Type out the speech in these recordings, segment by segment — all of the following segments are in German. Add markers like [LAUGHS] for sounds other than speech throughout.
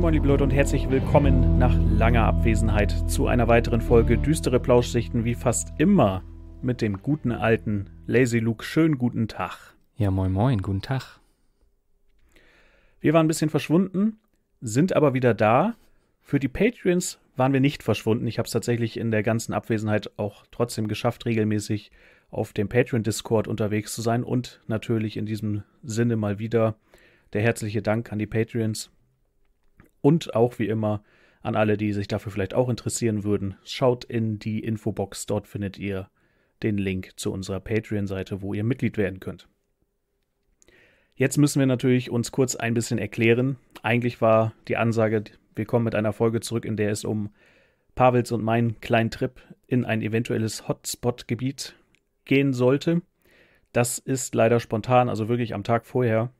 Moin Moin liebe Leute und herzlich willkommen nach langer Abwesenheit zu einer weiteren Folge Düstere Plauschsichten wie fast immer mit dem guten alten Lazy Luke. Schönen guten Tag. Ja, moin moin, guten Tag. Wir waren ein bisschen verschwunden, sind aber wieder da. Für die Patreons waren wir nicht verschwunden. Ich habe es tatsächlich in der ganzen Abwesenheit auch trotzdem geschafft, regelmäßig auf dem Patreon-Discord unterwegs zu sein und natürlich in diesem Sinne mal wieder der herzliche Dank an die Patreons und auch wie immer an alle, die sich dafür vielleicht auch interessieren würden, schaut in die Infobox. Dort findet ihr den Link zu unserer Patreon-Seite, wo ihr Mitglied werden könnt. Jetzt müssen wir natürlich uns kurz ein bisschen erklären. Eigentlich war die Ansage, wir kommen mit einer Folge zurück, in der es um Pavels und meinen kleinen Trip in ein eventuelles Hotspot-Gebiet gehen sollte. Das ist leider spontan, also wirklich am Tag vorher,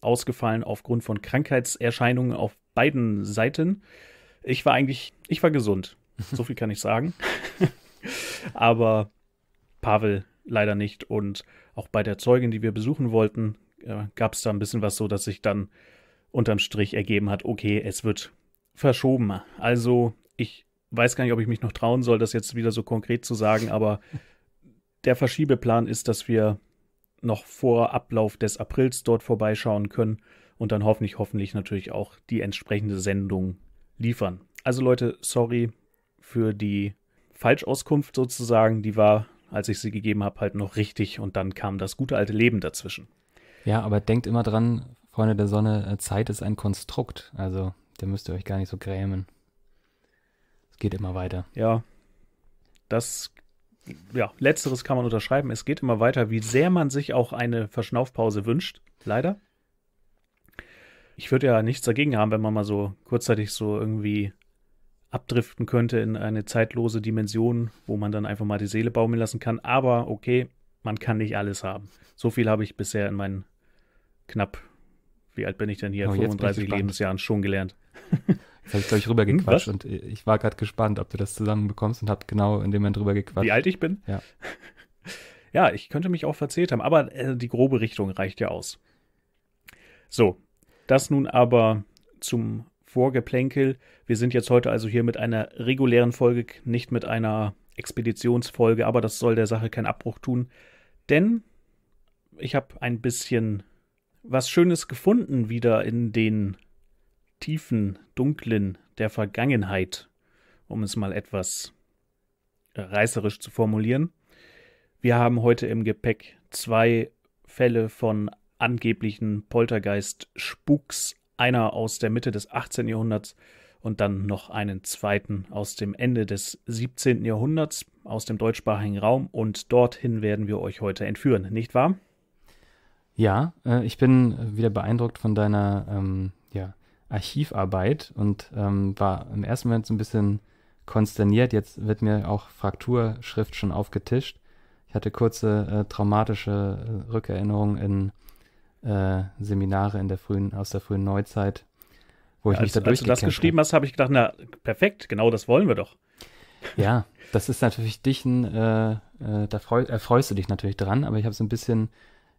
ausgefallen aufgrund von Krankheitserscheinungen, auf beiden Seiten. Ich war eigentlich, ich war gesund. Mhm. So viel kann ich sagen. [LAUGHS] Aber Pavel leider nicht. Und auch bei der Zeugin, die wir besuchen wollten, äh, gab es da ein bisschen was so, dass sich dann unterm Strich ergeben hat, okay, es wird verschoben. Also ich weiß gar nicht, ob ich mich noch trauen soll, das jetzt wieder so konkret zu sagen, aber [LAUGHS] der Verschiebeplan ist, dass wir noch vor Ablauf des Aprils dort vorbeischauen können und dann hoffentlich, hoffentlich natürlich auch die entsprechende Sendung liefern. Also Leute, sorry für die Falschauskunft sozusagen, die war, als ich sie gegeben habe, halt noch richtig und dann kam das gute alte Leben dazwischen. Ja, aber denkt immer dran, Freunde der Sonne, äh, Zeit ist ein Konstrukt, also da müsst ihr euch gar nicht so grämen. Es geht immer weiter. Ja, das, ja, letzteres kann man unterschreiben. Es geht immer weiter, wie sehr man sich auch eine Verschnaufpause wünscht, leider. Ich würde ja nichts dagegen haben, wenn man mal so kurzzeitig so irgendwie abdriften könnte in eine zeitlose Dimension, wo man dann einfach mal die Seele baumeln lassen kann. Aber okay, man kann nicht alles haben. So viel habe ich bisher in meinen knapp, wie alt bin ich denn hier, oh, 35 Lebensjahren schon gelernt. Jetzt habe ich, glaube ich, rübergequatscht hm, und ich war gerade gespannt, ob du das zusammenbekommst und habe genau in dem Moment rübergequatscht. Wie alt ich bin? Ja. [LAUGHS] ja, ich könnte mich auch verzählt haben, aber äh, die grobe Richtung reicht ja aus. So, das nun aber zum Vorgeplänkel. Wir sind jetzt heute also hier mit einer regulären Folge, nicht mit einer Expeditionsfolge, aber das soll der Sache keinen Abbruch tun. Denn ich habe ein bisschen was Schönes gefunden wieder in den tiefen, dunklen der Vergangenheit, um es mal etwas reißerisch zu formulieren. Wir haben heute im Gepäck zwei Fälle von angeblichen Poltergeist-Spuks, einer aus der Mitte des 18. Jahrhunderts und dann noch einen zweiten aus dem Ende des 17. Jahrhunderts aus dem deutschsprachigen Raum und dorthin werden wir euch heute entführen, nicht wahr? Ja, äh, ich bin wieder beeindruckt von deiner ähm, ja, Archivarbeit und ähm, war im ersten Moment so ein bisschen konsterniert. Jetzt wird mir auch Frakturschrift schon aufgetischt. Ich hatte kurze äh, traumatische äh, Rückerinnerungen in äh, Seminare in der frühen, aus der frühen Neuzeit, wo ich ja, mich als, habe. Als du das geschrieben hast, habe ich gedacht, na perfekt, genau das wollen wir doch. Ja, das ist natürlich dich ein, äh, äh, da freu, erfreust äh, du dich natürlich dran, aber ich habe so ein bisschen,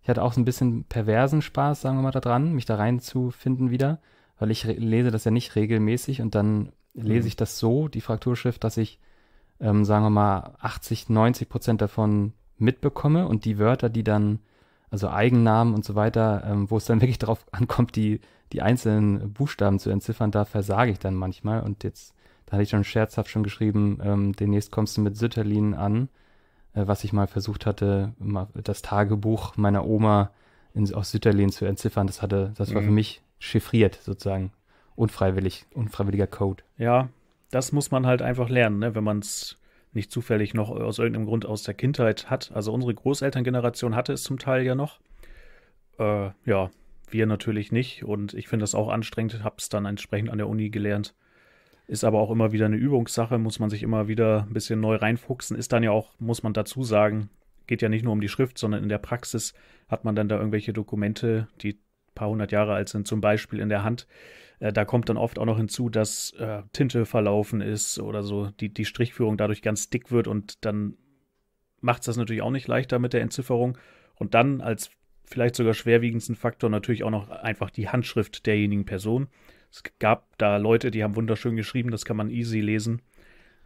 ich hatte auch so ein bisschen perversen Spaß, sagen wir mal, daran, mich da reinzufinden wieder, weil ich lese das ja nicht regelmäßig und dann lese mhm. ich das so, die Frakturschrift, dass ich, ähm, sagen wir mal, 80, 90 Prozent davon mitbekomme und die Wörter, die dann also Eigennamen und so weiter, ähm, wo es dann [LAUGHS] wirklich darauf ankommt, die, die einzelnen Buchstaben zu entziffern, da versage ich dann manchmal. Und jetzt, da hatte ich schon scherzhaft schon geschrieben, ähm, demnächst kommst du mit Sütterlin an, äh, was ich mal versucht hatte, mal das Tagebuch meiner Oma in, aus Sütterlin zu entziffern. Das hatte, das mhm. war für mhm. mich chiffriert sozusagen. Unfreiwillig, unfreiwilliger Code. Ja, das muss man halt einfach lernen, ne? wenn man es nicht zufällig noch aus irgendeinem Grund aus der Kindheit hat. Also unsere Großelterngeneration hatte es zum Teil ja noch. Äh, ja, wir natürlich nicht. Und ich finde das auch anstrengend, habe es dann entsprechend an der Uni gelernt. Ist aber auch immer wieder eine Übungssache, muss man sich immer wieder ein bisschen neu reinfuchsen. Ist dann ja auch, muss man dazu sagen, geht ja nicht nur um die Schrift, sondern in der Praxis hat man dann da irgendwelche Dokumente, die ein paar hundert Jahre alt sind, zum Beispiel in der Hand, äh, da kommt dann oft auch noch hinzu, dass äh, Tinte verlaufen ist oder so, die, die Strichführung dadurch ganz dick wird und dann macht es das natürlich auch nicht leichter mit der Entzifferung. Und dann als vielleicht sogar schwerwiegendsten Faktor natürlich auch noch einfach die Handschrift derjenigen Person. Es gab da Leute, die haben wunderschön geschrieben, das kann man easy lesen.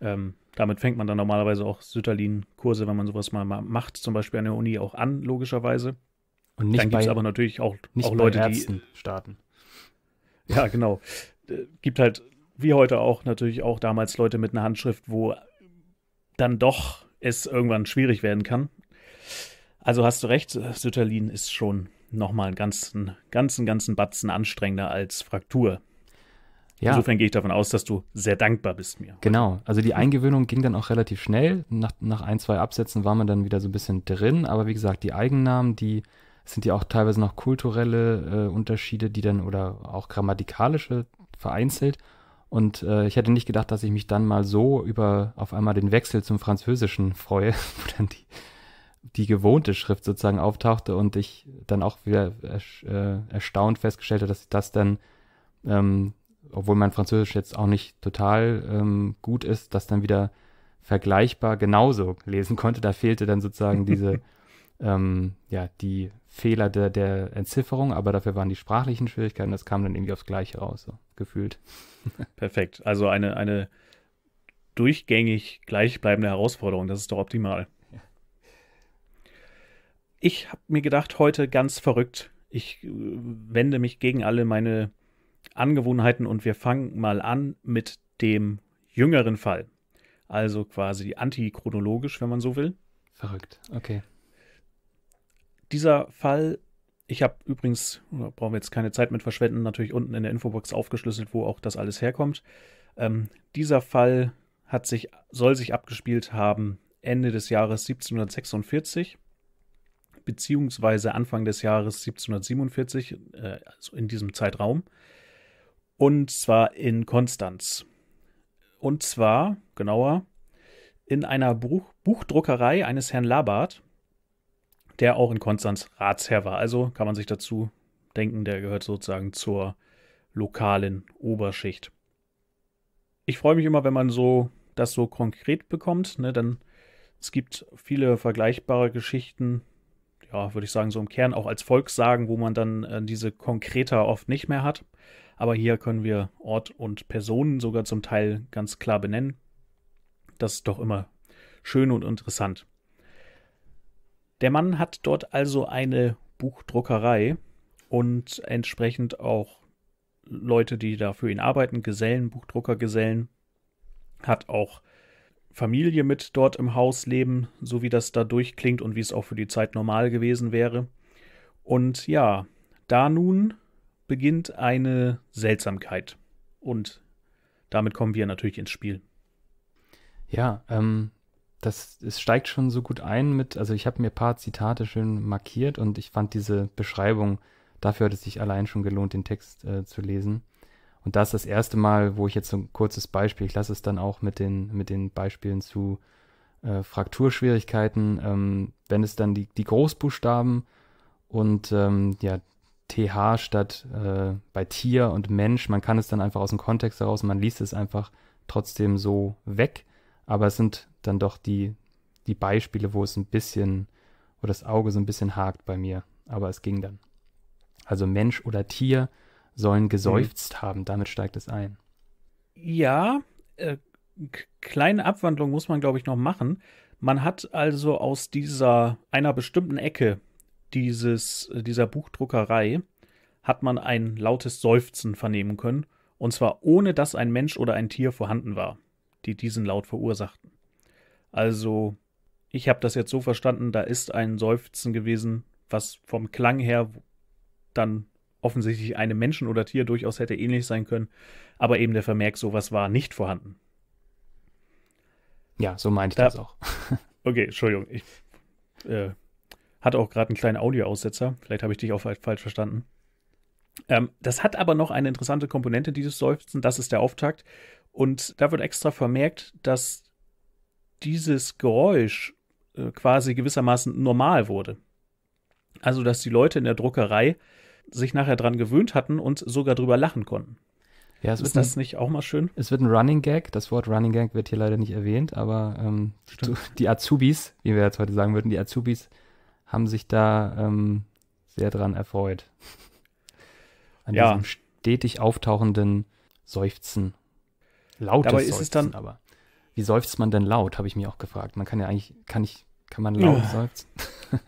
Ähm, damit fängt man dann normalerweise auch Sütterlin-Kurse, wenn man sowas mal macht, zum Beispiel an der Uni auch an, logischerweise. Und nicht dann gibt es aber natürlich auch, auch Leute, die starten. [LAUGHS] Ja, genau. Äh, gibt halt, wie heute auch, natürlich auch damals Leute mit einer Handschrift, wo dann doch es irgendwann schwierig werden kann. Also hast du recht, Sütterlin ist schon nochmal einen ganzen, ganzen, ganzen Batzen anstrengender als Fraktur. Ja. Insofern gehe ich davon aus, dass du sehr dankbar bist mir. Genau, also die hm. Eingewöhnung ging dann auch relativ schnell. Nach, nach ein, zwei Absätzen war man dann wieder so ein bisschen drin, aber wie gesagt, die Eigennamen, die es sind ja auch teilweise noch kulturelle äh, Unterschiede, die dann oder auch grammatikalische vereinzelt. Und äh, ich hätte nicht gedacht, dass ich mich dann mal so über auf einmal den Wechsel zum Französischen freue, [LAUGHS] wo dann die, die gewohnte Schrift sozusagen auftauchte und ich dann auch wieder äh, erstaunt festgestellt habe, dass ich das dann, ähm, obwohl mein Französisch jetzt auch nicht total ähm, gut ist, das dann wieder vergleichbar genauso lesen konnte. Da fehlte dann sozusagen diese, [LAUGHS] ähm, ja, die Fehler der, der Entzifferung, aber dafür waren die sprachlichen Schwierigkeiten, das kam dann irgendwie aufs Gleiche raus, so, gefühlt. [LAUGHS] Perfekt. Also eine, eine durchgängig gleichbleibende Herausforderung, das ist doch optimal. Ich habe mir gedacht, heute ganz verrückt. Ich äh, wende mich gegen alle meine Angewohnheiten und wir fangen mal an mit dem jüngeren Fall. Also quasi antichronologisch, wenn man so will. Verrückt, okay. Dieser Fall, ich habe übrigens, brauchen wir jetzt keine Zeit mit verschwenden, natürlich unten in der Infobox aufgeschlüsselt, wo auch das alles herkommt. Ähm, dieser Fall hat sich, soll sich abgespielt haben Ende des Jahres 1746 beziehungsweise Anfang des Jahres 1747, äh, also in diesem Zeitraum, und zwar in Konstanz. Und zwar, genauer, in einer Buch Buchdruckerei eines Herrn Labart, der auch in Konstanz Ratsherr war. Also kann man sich dazu denken, der gehört sozusagen zur lokalen Oberschicht. Ich freue mich immer, wenn man so das so konkret bekommt, ne, dann es gibt viele vergleichbare Geschichten, ja, würde ich sagen, so im Kern auch als Volkssagen, wo man dann äh, diese konkreter oft nicht mehr hat. Aber hier können wir Ort und Personen sogar zum Teil ganz klar benennen. Das ist doch immer schön und interessant. Der Mann hat dort also eine Buchdruckerei und entsprechend auch Leute, die da für ihn arbeiten, Gesellen, Buchdruckergesellen, hat auch Familie mit dort im Haus leben, so wie das da durchklingt und wie es auch für die Zeit normal gewesen wäre. Und ja, da nun beginnt eine Seltsamkeit. Und damit kommen wir natürlich ins Spiel. Ja, ähm, das, es steigt schon so gut ein mit, also ich habe mir ein paar Zitate schön markiert und ich fand diese Beschreibung, dafür hat es sich allein schon gelohnt, den Text äh, zu lesen. Und das ist das erste Mal, wo ich jetzt so ein kurzes Beispiel, ich lasse es dann auch mit den, mit den Beispielen zu äh, Frakturschwierigkeiten, ähm, wenn es dann die, die Großbuchstaben und ähm, ja, TH statt äh, bei Tier und Mensch, man kann es dann einfach aus dem Kontext heraus, man liest es einfach trotzdem so weg, aber es sind dann doch die, die Beispiele, wo es ein bisschen, wo das Auge so ein bisschen hakt bei mir. Aber es ging dann. Also Mensch oder Tier sollen geseufzt mhm. haben, damit steigt es ein. Ja, äh, kleine Abwandlung muss man, glaube ich, noch machen. Man hat also aus dieser einer bestimmten Ecke dieses, äh, dieser Buchdruckerei hat man ein lautes Seufzen vernehmen können, und zwar ohne dass ein Mensch oder ein Tier vorhanden war, die diesen Laut verursachten. Also, ich habe das jetzt so verstanden, da ist ein Seufzen gewesen, was vom Klang her dann offensichtlich einem Menschen oder Tier durchaus hätte ähnlich sein können, aber eben der Vermerk, sowas war nicht vorhanden. Ja, so meinte ich das auch. [LAUGHS] okay, Entschuldigung. Ich äh, hatte auch gerade einen kleinen Audioaussetzer. Vielleicht habe ich dich auch falsch verstanden. Ähm, das hat aber noch eine interessante Komponente, dieses Seufzen. Das ist der Auftakt. Und da wird extra vermerkt, dass dieses Geräusch äh, quasi gewissermaßen normal wurde. Also, dass die Leute in der Druckerei sich nachher dran gewöhnt hatten und sogar drüber lachen konnten. Ja, ist das ein, nicht auch mal schön? Es wird ein Running Gag. Das Wort Running Gag wird hier leider nicht erwähnt, aber ähm, die Azubis, wie wir jetzt heute sagen würden, die Azubis haben sich da ähm, sehr dran erfreut. An ja. diesem stetig auftauchenden Seufzen. Lautes Dabei Seufzen, ist es dann, aber. Wie seufzt man denn laut, habe ich mir auch gefragt. Man kann ja eigentlich, kann ich, kann man laut ja. seufzen? [LAUGHS]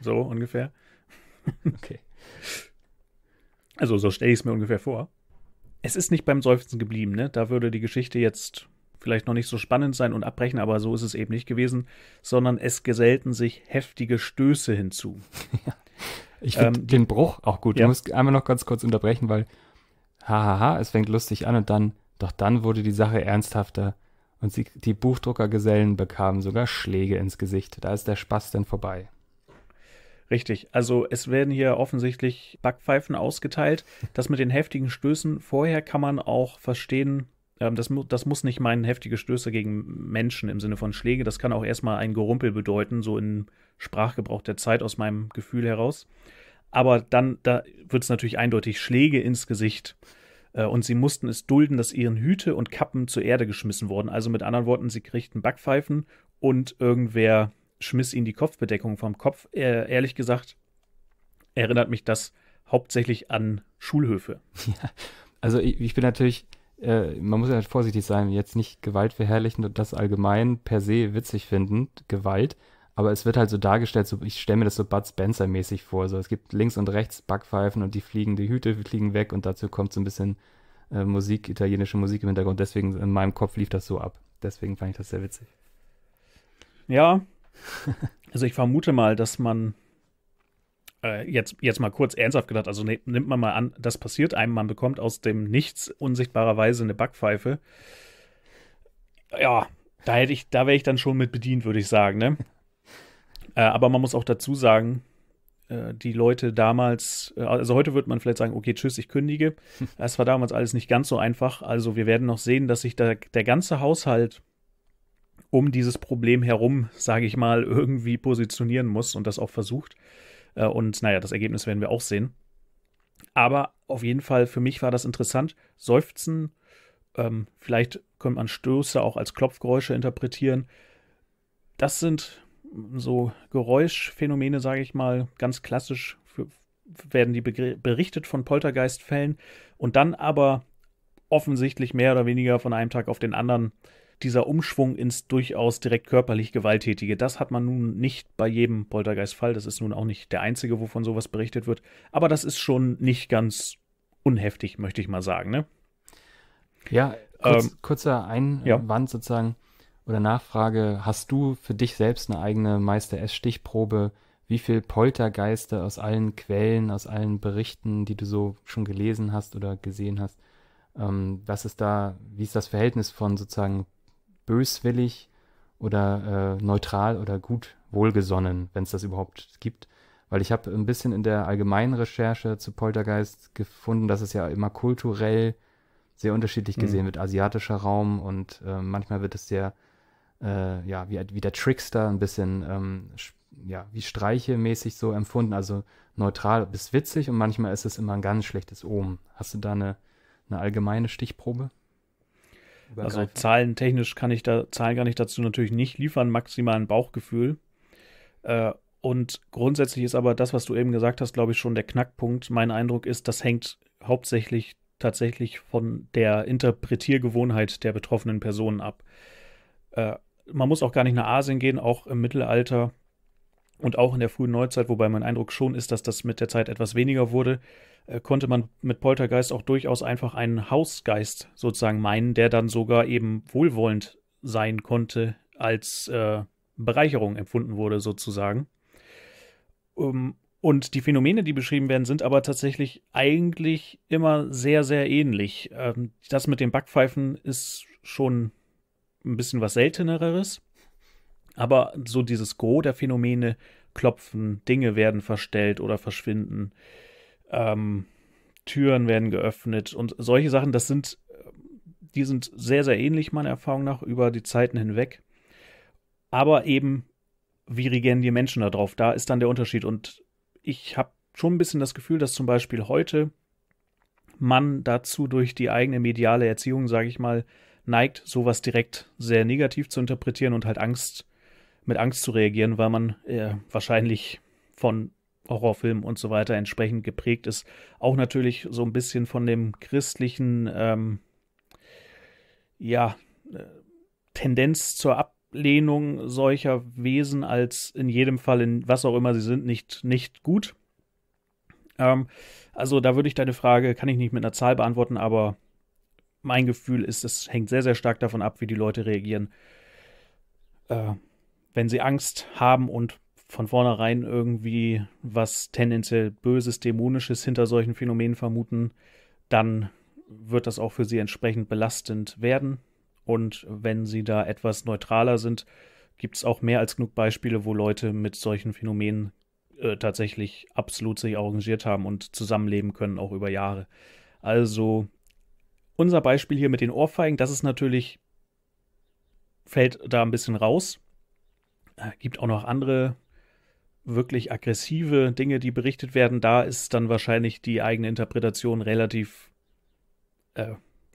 so ungefähr. okay. [LAUGHS] Also so stelle ich es mir ungefähr vor. Es ist nicht beim Seufzen geblieben, ne? Da würde die Geschichte jetzt vielleicht noch nicht so spannend sein und abbrechen, aber so ist es eben nicht gewesen, sondern es gesellten sich heftige Stöße hinzu. [LAUGHS] Ja. Ich finde ähm, den Bruch auch gut. Ja. Du musst einmal noch ganz kurz unterbrechen, weil hahaha, es fängt lustig an und dann, doch dann wurde die Sache ernsthafter. Und sie, die Buchdruckergesellen bekamen sogar Schläge ins Gesicht. Da ist der Spaß denn vorbei. Richtig. Also es werden hier offensichtlich Backpfeifen ausgeteilt. Das mit den heftigen Stößen vorher kann man auch verstehen. Ähm, das, das, muss nicht meinen heftige Stöße gegen Menschen im Sinne von Schläge. Das kann auch erstmal ein Gerumpel bedeuten, so in Sprachgebrauch der Zeit aus meinem Gefühl heraus. Aber dann da wird es natürlich eindeutig Schläge ins Gesicht. Äh, und sie mussten es dulden, dass ihren Hüte und Kappen zur Erde geschmissen wurden. Also mit anderen Worten, sie kriegten Backpfeifen und irgendwer schmiss ihnen die Kopfbedeckung vom Kopf. Äh, ehrlich gesagt, erinnert mich das hauptsächlich an Schulhöfe. [LAUGHS] Ja, also ich, ich bin natürlich, äh, man muss ja halt vorsichtig sein, jetzt nicht Gewalt verherrlichen und das allgemein per se witzig finden, Gewalt aber es wird halt so dargestellt, so, ich stelle mir das so Bud Spencer-mäßig vor. So, es gibt links und rechts Backpfeifen und die fliegen, die Hüte fliegen weg und dazu kommt so ein bisschen äh, Musik, italienische Musik im Hintergrund. Deswegen in meinem Kopf lief das so ab. Deswegen fand ich das sehr witzig. Ja. [LAUGHS] also ich vermute mal, dass man äh, jetzt, jetzt mal kurz ernsthaft gedacht, also ne, nimmt man mal an, das passiert einem, man bekommt aus dem Nichts unsichtbarerweise eine Backpfeife. Ja, da hätte ich, da wäre ich dann schon mit bedient, würde ich sagen, ne? Äh, aber man muss auch dazu sagen, äh, die Leute damals, äh, also heute wird man vielleicht sagen, okay, tschüss, ich kündige. Es [LAUGHS] war damals alles nicht ganz so einfach. Also wir werden noch sehen, dass sich da, der ganze Haushalt um dieses Problem herum, sage ich mal, [LAUGHS] irgendwie positionieren muss und das auch versucht. Äh, und naja, das Ergebnis werden wir auch sehen. Aber auf jeden Fall, für mich war das interessant. Seufzen, ähm, vielleicht könnte man Stöße auch als Klopfgeräusche interpretieren. Das sind so Geräuschphänomene, sage ich mal, ganz klassisch für, werden die berichtet von Poltergeistfällen und dann aber offensichtlich mehr oder weniger von einem Tag auf den anderen dieser Umschwung ins durchaus direkt körperlich Gewalttätige. Das hat man nun nicht bei jedem Poltergeistfall. Das ist nun auch nicht der einzige, wovon sowas berichtet wird. Aber das ist schon nicht ganz unheftig, möchte ich mal sagen. Ne? Ja, kurz, ähm, kurzer Einwand ja. sozusagen oder Nachfrage, hast du für dich selbst eine eigene Meister-S-Stichprobe? Wie viel Poltergeister aus allen Quellen, aus allen Berichten, die du so schon gelesen hast oder gesehen hast, ähm, was ist da, wie ist das Verhältnis von sozusagen böswillig oder äh, neutral oder gut wohlgesonnen, wenn es das überhaupt gibt? Weil ich habe ein bisschen in der allgemeinen Recherche zu Poltergeist gefunden, dass es ja immer kulturell sehr unterschiedlich mhm. gesehen mhm. wird. Asiatischer Raum und äh, manchmal wird es sehr äh, ja, wie, wie der Trickster, ein bisschen, ähm, ja, wie streichemäßig so empfunden, also neutral bis witzig und manchmal ist es immer ein ganz schlechtes Omen. Hast du da eine, eine allgemeine Stichprobe? Also zahlentechnisch kann ich da, Zahlen gar nicht dazu natürlich nicht liefern, maximal ein Bauchgefühl. Äh, und grundsätzlich ist aber das, was du eben gesagt hast, glaube ich, schon der Knackpunkt. Mein Eindruck ist, das hängt hauptsächlich tatsächlich von der Interpretiergewohnheit der betroffenen Personen ab. Äh, man muss auch gar nicht nach Asien gehen, auch im Mittelalter und auch in der frühen Neuzeit, wobei mein Eindruck schon ist, dass das mit der Zeit etwas weniger wurde, äh, konnte man mit Poltergeist auch durchaus einfach einen Hausgeist sozusagen meinen, der dann sogar eben wohlwollend sein konnte, als äh, Bereicherung empfunden wurde sozusagen. Um, ähm, und die Phänomene, die beschrieben werden, sind aber tatsächlich eigentlich immer sehr, sehr ähnlich. Ähm, das mit den Backpfeifen ist schon ein bisschen was Selteneres. Aber so dieses Go der Phänomene klopfen, Dinge werden verstellt oder verschwinden, ähm, Türen werden geöffnet und solche Sachen, das sind, die sind sehr, sehr ähnlich meiner Erfahrung nach über die Zeiten hinweg. Aber eben, wie reagieren die Menschen da drauf? Da ist dann der Unterschied. Und ich habe schon ein bisschen das Gefühl, dass zum Beispiel heute man dazu durch die eigene mediale Erziehung, sage ich mal, neigt, sowas direkt sehr negativ zu interpretieren und halt Angst, mit Angst zu reagieren, weil man äh, wahrscheinlich von Horrorfilmen und so weiter entsprechend geprägt ist. Auch natürlich so ein bisschen von dem christlichen, ähm, ja, äh, Tendenz zur Ablehnung solcher Wesen als in jedem Fall, in was auch immer sie sind, nicht, nicht gut. Ähm, also da würde ich deine Frage, kann ich nicht mit einer Zahl beantworten, aber mein Gefühl ist, es hängt sehr, sehr stark davon ab, wie die Leute reagieren. Äh, wenn sie Angst haben und von vornherein irgendwie was tendenziell Böses, Dämonisches hinter solchen Phänomenen vermuten, dann wird das auch für sie entsprechend belastend werden. Und wenn sie da etwas neutraler sind, gibt es auch mehr als genug Beispiele, wo Leute mit solchen Phänomenen äh, tatsächlich absolut sich arrangiert haben und zusammenleben können, auch über Jahre. Also unser Beispiel hier mit den Ohrfeigen, das ist natürlich, fällt da ein bisschen raus. Äh, gibt auch noch andere wirklich aggressive Dinge, die berichtet werden. Da ist dann wahrscheinlich die eigene Interpretation relativ äh,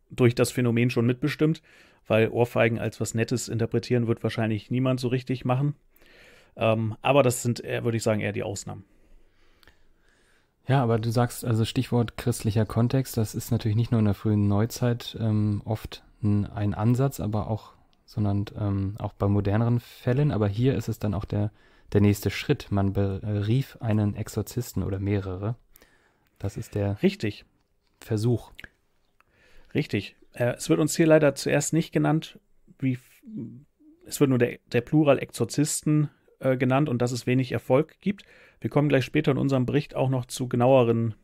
durch das Phänomen schon mitbestimmt, weil Ohrfeigen als was Nettes interpretieren wird wahrscheinlich niemand so richtig machen. Ähm, aber das sind, würde ich sagen, eher die Ausnahmen. Ja, aber du sagst also Stichwort christlicher Kontext, das ist natürlich nicht nur in der frühen Neuzeit ähm, oft ein, ein, Ansatz, aber auch, sondern ähm, auch bei moderneren Fällen. Aber hier ist es dann auch der, der nächste Schritt. Man berief einen Exorzisten oder mehrere. Das ist der Richtig. Versuch. Richtig. Äh, es wird uns hier leider zuerst nicht genannt, wie es wird nur der, der Plural Exorzisten äh, genannt und dass es wenig Erfolg gibt. Wir kommen gleich später in unserem Bericht auch noch zu genaueren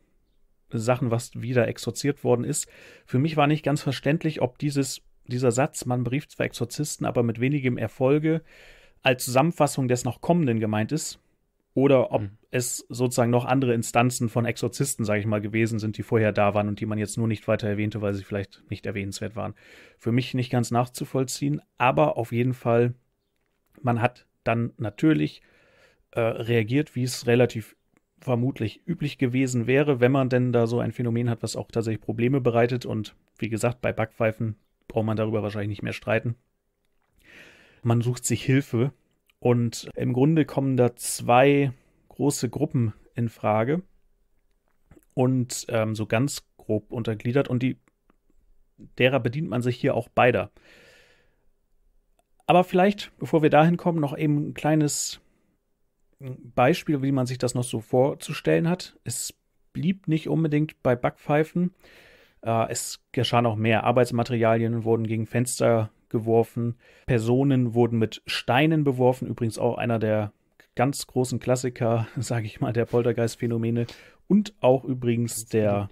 Sachen, was wieder exorziert worden ist. Für mich war nicht ganz verständlich, ob dieses, dieser Satz, man berieft zwar Exorzisten, aber mit wenigem Erfolge, als Zusammenfassung des noch Kommenden gemeint ist. Oder ob mhm. es sozusagen noch andere Instanzen von Exorzisten, sage ich mal, gewesen sind, die vorher da waren und die man jetzt nur nicht weiter erwähnte, weil sie vielleicht nicht erwähnenswert waren. Für mich nicht ganz nachzuvollziehen, aber auf jeden Fall, man hat dann natürlich äh, reagiert, wie es relativ vermutlich üblich gewesen wäre, wenn man denn da so ein Phänomen hat, was auch tatsächlich Probleme bereitet. Und wie gesagt, bei Backpfeifen braucht man darüber wahrscheinlich nicht mehr streiten. Man sucht sich Hilfe und im Grunde kommen da zwei große Gruppen in Frage und ähm, so ganz grob untergliedert und die derer bedient man sich hier auch beider. Aber vielleicht, bevor wir dahin kommen, noch eben ein kleines Beispiel, wie man sich das noch so vorzustellen hat. Es blieb nicht unbedingt bei Backpfeifen. Äh, es geschah noch mehr. Arbeitsmaterialien wurden gegen Fenster geworfen. Personen wurden mit Steinen beworfen. Übrigens auch einer der ganz großen Klassiker, [LAUGHS] sage ich mal, der Poltergeist-Phänomene. Und auch übrigens der genau.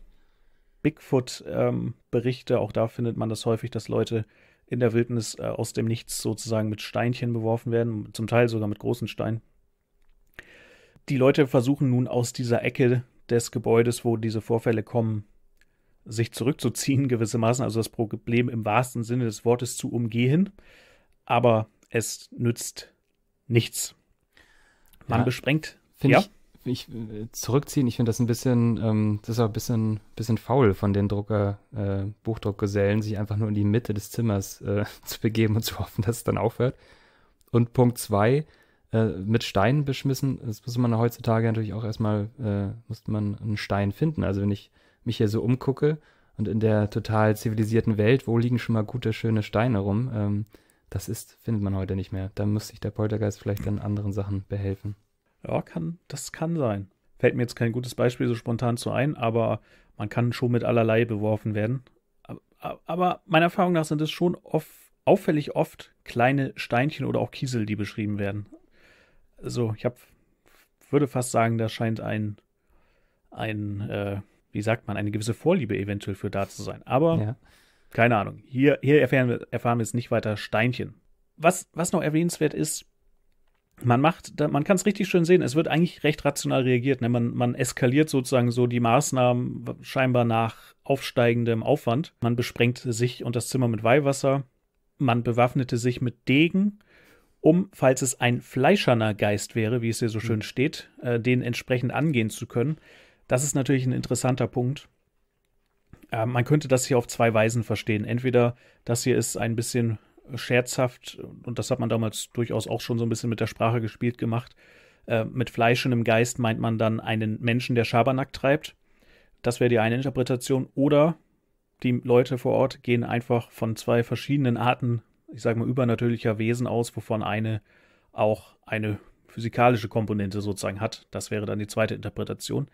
Bigfoot-Berichte. Ähm, auch da findet man das häufig, dass Leute in der Wildnis äh, aus dem Nichts sozusagen mit Steinchen beworfen werden, zum Teil sogar mit großen Steinen. Die Leute versuchen nun aus dieser Ecke des Gebäudes, wo diese Vorfälle kommen, sich zurückzuziehen [LAUGHS] gewissermaßen, also das Problem im wahrsten Sinne des Wortes zu umgehen, aber es nützt nichts. Man ja, besprengt. Finde ja? ich ich, äh, zurückziehen, ich finde das ein bisschen, ähm, das ist auch ein bisschen, bisschen faul von den Drucker, äh, Buchdruckgesellen, sich einfach nur in die Mitte des Zimmers äh, [LAUGHS] zu begeben und zu hoffen, dass es dann aufhört. Und Punkt zwei, äh, mit Steinen beschmissen, das muss man heutzutage natürlich auch erstmal, äh, muss man einen Stein finden. Also wenn ich mich hier so umgucke und in der total zivilisierten Welt, wo liegen schon mal gute, schöne Steine rum, ähm, das ist, findet man heute nicht mehr. Da muss sich der Poltergeist vielleicht an anderen Sachen behelfen. Ja, kann, das kann sein. Fällt mir jetzt kein gutes Beispiel so spontan zu ein, aber man kann schon mit allerlei beworfen werden. Aber, meiner Erfahrung nach sind es schon oft, auffällig oft kleine Steinchen oder auch Kiesel, die beschrieben werden. Also ich hab, würde fast sagen, da scheint ein, ein äh, wie sagt man, eine gewisse Vorliebe eventuell für da zu sein. Aber ja. keine Ahnung. Hier, hier erfahren, wir, erfahren wir jetzt nicht weiter Steinchen. Was, was noch erwähnenswert ist, man macht, man kann es richtig schön sehen, es wird eigentlich recht rational reagiert. Ne? Man, man eskaliert sozusagen so die Maßnahmen scheinbar nach aufsteigendem Aufwand. Man besprengt sich und das Zimmer mit Weihwasser. Man bewaffnete sich mit Degen, um, falls es ein fleischerner Geist wäre, wie es hier so hm. schön steht, äh, den entsprechend angehen zu können. Das ist natürlich ein interessanter Punkt. Äh, man könnte das hier auf zwei Weisen verstehen. Entweder das hier ist ein bisschen scherzhaft, und das hat man damals durchaus auch schon so ein bisschen mit der Sprache gespielt gemacht, äh, mit fleischendem Geist meint man dann einen Menschen, der Schabernack treibt. Das wäre die eine Interpretation. Oder die Leute vor Ort gehen einfach von zwei verschiedenen Arten, ich sage mal, übernatürlicher Wesen aus, wovon eine auch eine physikalische Komponente sozusagen hat. Das wäre dann die zweite Interpretation.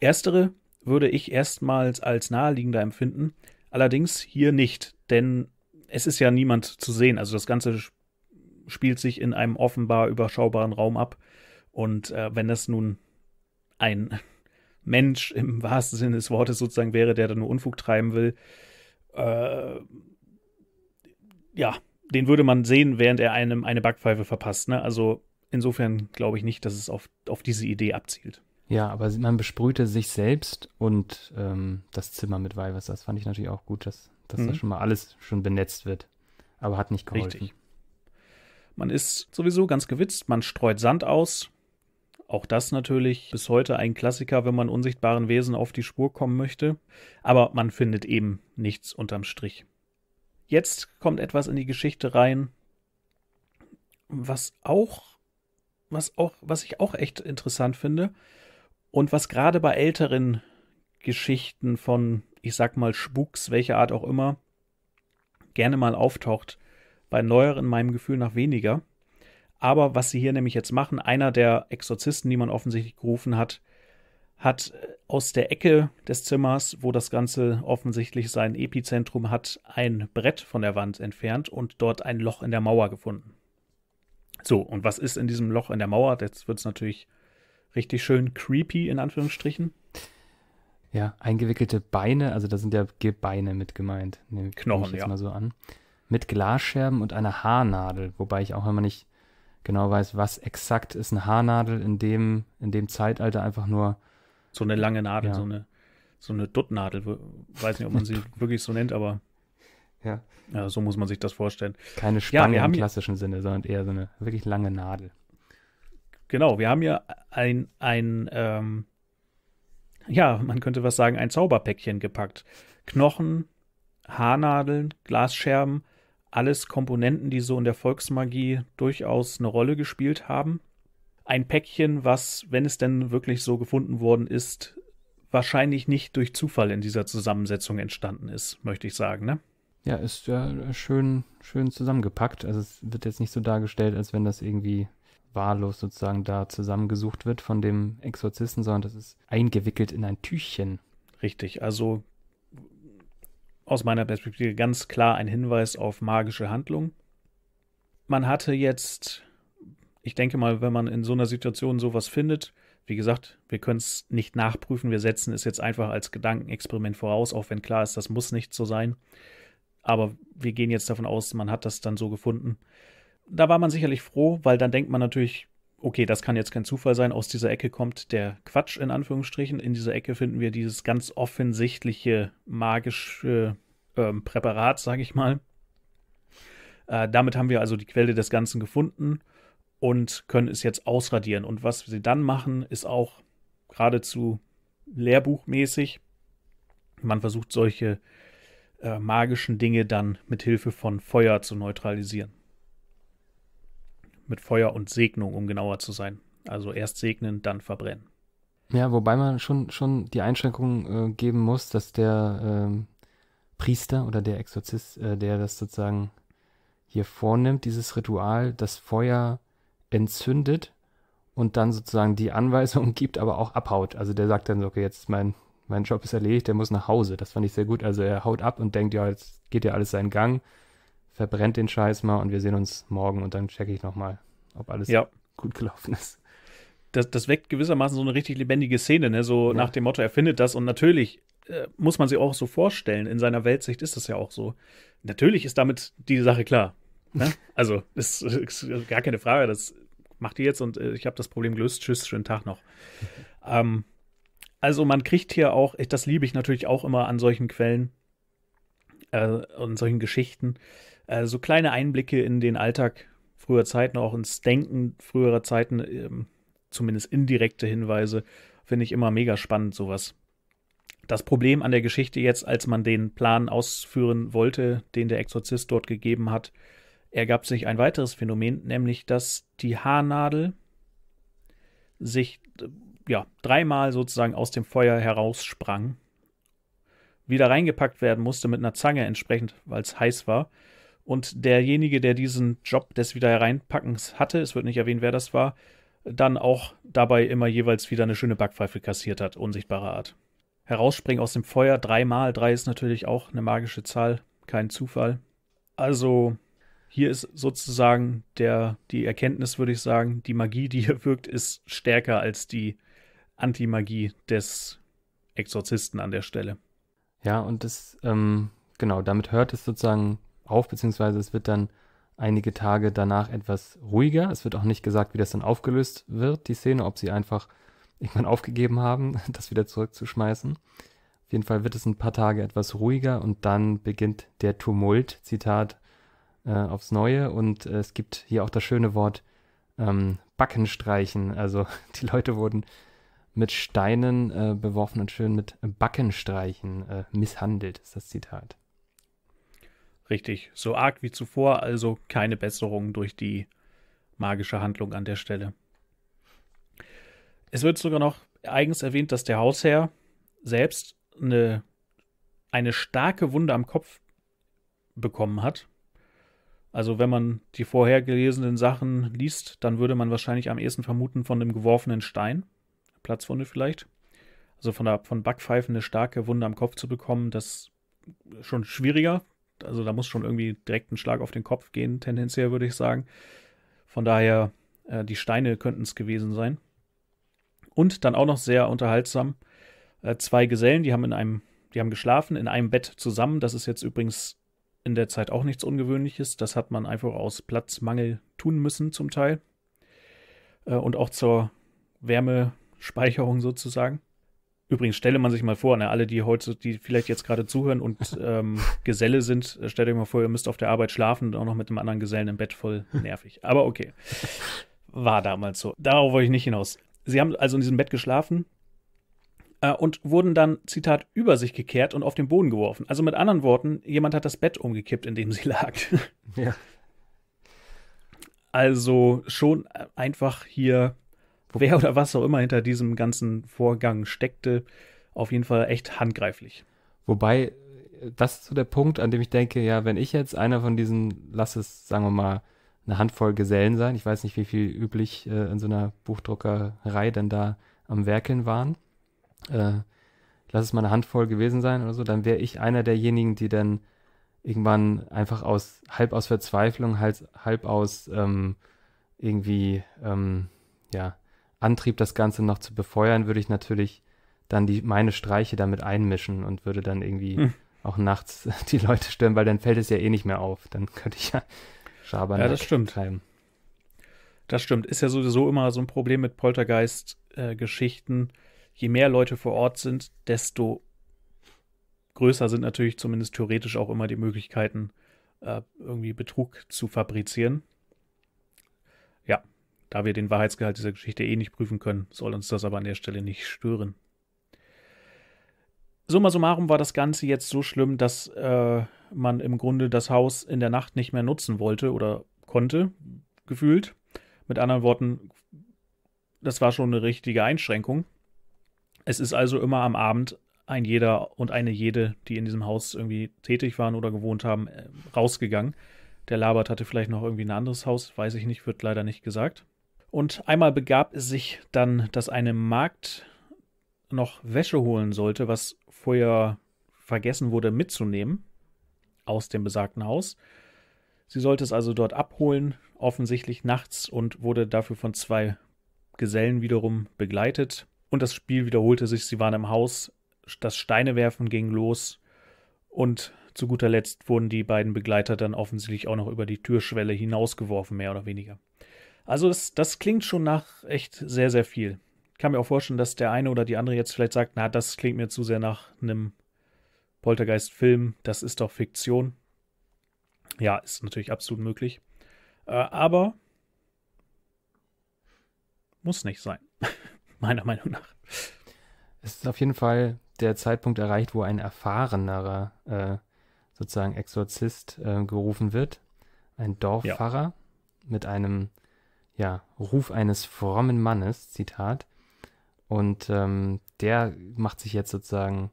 Erstere würde ich erstmals als naheliegender empfinden, allerdings hier nicht, denn es ist ja niemand zu sehen. Also das Ganze spielt sich in einem offenbar überschaubaren Raum ab. Und äh, wenn das nun ein [LAUGHS] Mensch im wahrsten Sinne des Wortes sozusagen wäre, der da nur Unfug treiben will, äh, ja, den würde man sehen, während er einem eine Backpfeife verpasst. Ne? Also insofern glaube ich nicht, dass es auf, auf diese Idee abzielt. Ja, aber man besprühte sich selbst und ähm, das Zimmer mit Weihwasser. Das fand ich natürlich auch gut, dass dass mhm. da schon mal alles schon benetzt wird. Aber hat nicht geholfen. Richtig. Man ist sowieso ganz gewitzt, man streut Sand aus. Auch das natürlich bis heute ein Klassiker, wenn man unsichtbaren Wesen auf die Spur kommen möchte. Aber man findet eben nichts unterm Strich. Jetzt kommt etwas in die Geschichte rein, was auch, was auch, was ich auch echt interessant finde und was gerade bei älteren Geschichten von ich sag mal, Spuks, welcher Art auch immer, gerne mal auftaucht. Bei neueren meinem Gefühl nach weniger. Aber was sie hier nämlich jetzt machen, einer der Exorzisten, die man offensichtlich gerufen hat, hat äh, aus der Ecke des Zimmers, wo das Ganze offensichtlich sein Epizentrum hat, ein Brett von der Wand entfernt und dort ein Loch in der Mauer gefunden. So, und was ist in diesem Loch in der Mauer? Jetzt wird es natürlich richtig schön creepy, in Anführungsstrichen. Ja, eingewickelte Beine, also da sind ja Gebeine mit gemeint. Ne, nehme Knochen, ich jetzt ja. mal so an. Mit Glasscherben und einer Haarnadel, wobei ich auch immer nicht genau weiß, was exakt ist eine Haarnadel in dem, in dem Zeitalter einfach nur. So eine lange Nadel, ja. so eine, so eine Duttnadel. Weiß nicht, ob man sie [LAUGHS] wirklich so nennt, aber. Ja. ja. So muss man sich das vorstellen. Keine Spange ja, im klassischen Sinne, sondern eher so eine wirklich lange Nadel. Genau, wir haben ja ein, ein ähm, ja, man könnte was sagen, ein Zauberpäckchen gepackt. Knochen, Haarnadeln, Glasscherben, alles Komponenten, die so in der Volksmagie durchaus eine Rolle gespielt haben. Ein Päckchen, was, wenn es denn wirklich so gefunden worden ist, wahrscheinlich nicht durch Zufall in dieser Zusammensetzung entstanden ist, möchte ich sagen, ne? Ja, ist ja schön, schön zusammengepackt. Also es wird jetzt nicht so dargestellt, als wenn das irgendwie wahllos sozusagen da zusammengesucht wird von dem Exorzisten, sondern das ist eingewickelt in ein Tüchchen. Richtig, also aus meiner Perspektive ganz klar ein Hinweis auf magische Handlung. Man hatte jetzt, ich denke mal, wenn man in so einer Situation sowas findet, wie gesagt, wir können es nicht nachprüfen, wir setzen es jetzt einfach als Gedankenexperiment voraus, auch wenn klar ist, das muss nicht so sein. Aber wir gehen jetzt davon aus, man hat das dann so gefunden da war man sicherlich froh, weil dann denkt man natürlich, okay, das kann jetzt kein Zufall sein, aus dieser Ecke kommt der Quatsch in Anführungsstrichen. In dieser Ecke finden wir dieses ganz offensichtliche magische äh, Präparat, sage ich mal. Äh, damit haben wir also die Quelle des Ganzen gefunden und können es jetzt ausradieren. Und was sie dann machen, ist auch geradezu lehrbuchmäßig. Man versucht solche äh, magischen Dinge dann mit Hilfe von Feuer zu neutralisieren mit Feuer und Segnung, um genauer zu sein. Also erst segnen, dann verbrennen. Ja, wobei man schon, schon die Einschränkung äh, geben muss, dass der äh, Priester oder der Exorzist, äh, der das sozusagen hier vornimmt, dieses Ritual, das Feuer entzündet und dann sozusagen die Anweisung [LAUGHS] gibt, aber auch abhaut. Also der sagt dann so, okay, jetzt mein, mein Job ist erledigt, der muss nach Hause. Das fand ich sehr gut. Also er haut ab und denkt, ja, jetzt geht ja alles seinen Gang verbrennt den Scheiß mal und wir sehen uns morgen und dann checke ich nochmal, ob alles ja. gut gelaufen ist. Das, das weckt gewissermaßen so eine richtig lebendige Szene, ne? so ja. nach dem Motto, er findet das und natürlich äh, muss man sich auch so vorstellen. In seiner Weltsicht ist das ja auch so. Natürlich ist damit die Sache klar. Ne? [LAUGHS] also, das ist, gar keine Frage, das macht ihr jetzt und äh, ich habe das Problem gelöst. Tschüss, schönen Tag noch. [LAUGHS] ähm, also, man kriegt hier auch, ich, das liebe ich natürlich auch immer an solchen Quellen äh, und solchen Geschichten, äh, so kleine Einblicke in den Alltag früherer Zeiten, auch ins Denken früherer Zeiten, ähm, zumindest indirekte Hinweise, finde ich immer mega spannend, sowas. Das Problem an der Geschichte jetzt, als man den Plan ausführen wollte, den der Exorzist dort gegeben hat, ergab sich ein weiteres Phänomen, nämlich dass die Haarnadel sich äh, ja, dreimal sozusagen aus dem Feuer heraussprang, wieder reingepackt werden musste mit einer Zange entsprechend, weil es heiß war und derjenige, der diesen Job des Wiederhereinpackens hatte, es wird nicht erwähnt, wer das war, dann auch dabei immer jeweils wieder eine schöne Backpfeife kassiert hat, unsichtbare Art. Herausspringen aus dem Feuer dreimal, drei ist natürlich auch eine magische Zahl, kein Zufall. Also hier ist sozusagen der, die Erkenntnis, würde ich sagen, die Magie, die hier wirkt, ist stärker als die Antimagie des Exorzisten an der Stelle. Ja, und das, ähm, genau, damit hört es sozusagen auf, beziehungsweise es wird dann einige Tage danach etwas ruhiger. Es wird auch nicht gesagt, wie das dann aufgelöst wird, die Szene, ob sie einfach irgendwann [LAUGHS] aufgegeben haben, [LAUGHS] das wieder zurückzuschmeißen. Auf jeden Fall wird es ein paar Tage etwas ruhiger und dann beginnt der Tumult, Zitat, äh, aufs Neue. Und äh, es gibt hier auch das schöne Wort ähm, Backenstreichen. Also [LAUGHS] die Leute wurden mit Steinen äh, beworfen und schön mit Backenstreichen äh, misshandelt, ist das Zitat. Richtig, so arg wie zuvor, also keine Besserung durch die magische Handlung an der Stelle. Es wird sogar noch eigens erwähnt, dass der Hausherr selbst eine, eine starke Wunde am Kopf bekommen hat. Also wenn man die vorhergelesenen Sachen liest, dann würde man wahrscheinlich am ehesten vermuten von dem geworfenen Stein, Platzwunde vielleicht. Also von, der, von Backpfeifen eine starke Wunde am Kopf zu bekommen, das ist schon schwieriger, also da muss schon irgendwie direkt ein Schlag auf den Kopf gehen, tendenziell würde ich sagen. Von daher, äh, die Steine könnten es gewesen sein. Und dann auch noch sehr unterhaltsam, äh, zwei Gesellen, die haben in einem, die haben geschlafen in einem Bett zusammen. Das ist jetzt übrigens in der Zeit auch nichts Ungewöhnliches. Das hat man einfach aus Platzmangel tun müssen zum Teil. Äh, und auch zur Wärmespeicherung sozusagen. Übrigens stelle man sich mal vor, ne, alle, die heute, die vielleicht jetzt gerade zuhören und [LAUGHS] ähm, Geselle sind, äh, stellt euch mal vor, ihr müsst auf der Arbeit schlafen und auch noch mit einem anderen Gesellen im Bett voll nervig. Aber okay. War damals so. Darauf wollte ich nicht hinaus. Sie haben also in diesem Bett geschlafen äh, und wurden dann, Zitat, über sich gekehrt und auf den Boden geworfen. Also mit anderen Worten, jemand hat das Bett umgekippt, in dem sie [LAUGHS] lag. Ja. Also schon einfach hier wer oder was auch immer hinter diesem ganzen Vorgang steckte, auf jeden Fall echt handgreiflich. Wobei, das ist so der Punkt, an dem ich denke, ja, wenn ich jetzt einer von diesen, lass es, sagen wir mal, eine Handvoll Gesellen sein, ich weiß nicht, wie viel üblich äh, in so einer Buchdruckerei denn da am Werkeln waren, äh, lass es mal eine Handvoll gewesen sein oder so, dann wäre ich einer derjenigen, die dann irgendwann einfach aus, halb aus Verzweiflung, halb, halb aus ähm, irgendwie, ähm, ja, Antrieb, das Ganze noch zu befeuern, würde ich natürlich dann die, meine Streiche damit einmischen und würde dann irgendwie hm. auch nachts [LAUGHS] die Leute stören, weil dann fällt es ja eh nicht mehr auf. Dann könnte ich ja Schabern. Ja, das stimmt. Treiben. Das stimmt. Ist ja sowieso immer so ein Problem mit Poltergeist-Geschichten. Je mehr Leute vor Ort sind, desto größer sind natürlich zumindest theoretisch auch immer die Möglichkeiten, äh, irgendwie Betrug zu fabrizieren. Ja, da wir den Wahrheitsgehalt dieser Geschichte eh nicht prüfen können, soll uns das aber an der Stelle nicht stören. Summa summarum war das Ganze jetzt so schlimm, dass äh, man im Grunde das Haus in der Nacht nicht mehr nutzen wollte oder konnte, gefühlt. Mit anderen Worten, das war schon eine richtige Einschränkung. Es ist also immer am Abend ein jeder und eine jede, die in diesem Haus irgendwie tätig waren oder gewohnt haben, äh, rausgegangen. Der Labert hatte vielleicht noch irgendwie ein anderes Haus, weiß ich nicht, wird leider nicht gesagt. Und einmal begab es sich dann, dass eine Magd noch Wäsche holen sollte, was vorher vergessen wurde mitzunehmen aus dem besagten Haus. Sie sollte es also dort abholen, offensichtlich nachts, und wurde dafür von zwei Gesellen wiederum begleitet. Und das Spiel wiederholte sich, sie waren im Haus, das Steinewerfen ging los und zu guter Letzt wurden die beiden Begleiter dann offensichtlich auch noch über die Türschwelle hinausgeworfen, mehr oder weniger. Also das, das klingt schon nach echt sehr, sehr viel. Ich kann mir auch vorstellen, dass der eine oder die andere jetzt vielleicht sagt, na, das klingt mir zu sehr nach einem Poltergeist-Film, das ist doch Fiktion. Ja, ist natürlich absolut möglich. Äh, aber muss nicht sein, [LAUGHS] meiner Meinung nach. Es ist auf jeden Fall der Zeitpunkt erreicht, wo ein erfahrenerer äh, sozusagen Exorzist äh, gerufen wird, ein Dorfpfarrer ja. mit einem ja, Ruf eines frommen Mannes, Zitat. Und ähm, der macht sich jetzt sozusagen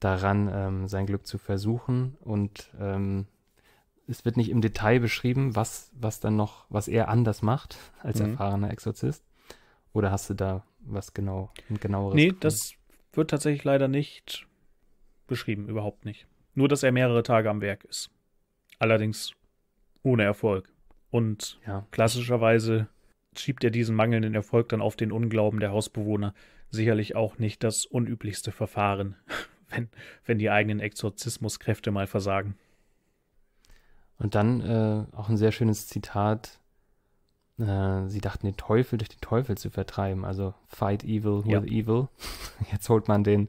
daran, ähm, sein Glück zu versuchen. Und ähm, es wird nicht im Detail beschrieben, was, was dann noch, was er anders macht [LAUGHS] als mhm. erfahrener Exorzist. Oder hast du da was genau, ein genaueres? Nee, gefunden? das wird tatsächlich leider nicht beschrieben, überhaupt nicht. Nur, dass er mehrere Tage am Werk ist. Allerdings ohne Erfolg. Und ja. klassischerweise schiebt er diesen mangelnden Erfolg dann auf den Unglauben der Hausbewohner. Sicherlich auch nicht das unüblichste Verfahren, [LAUGHS] wenn, wenn die eigenen Exorzismuskräfte mal versagen. Und dann äh, auch ein sehr schönes Zitat. Äh, sie dachten, den Teufel durch den Teufel zu vertreiben. Also fight evil with ja. evil. [LAUGHS] Jetzt holt man den,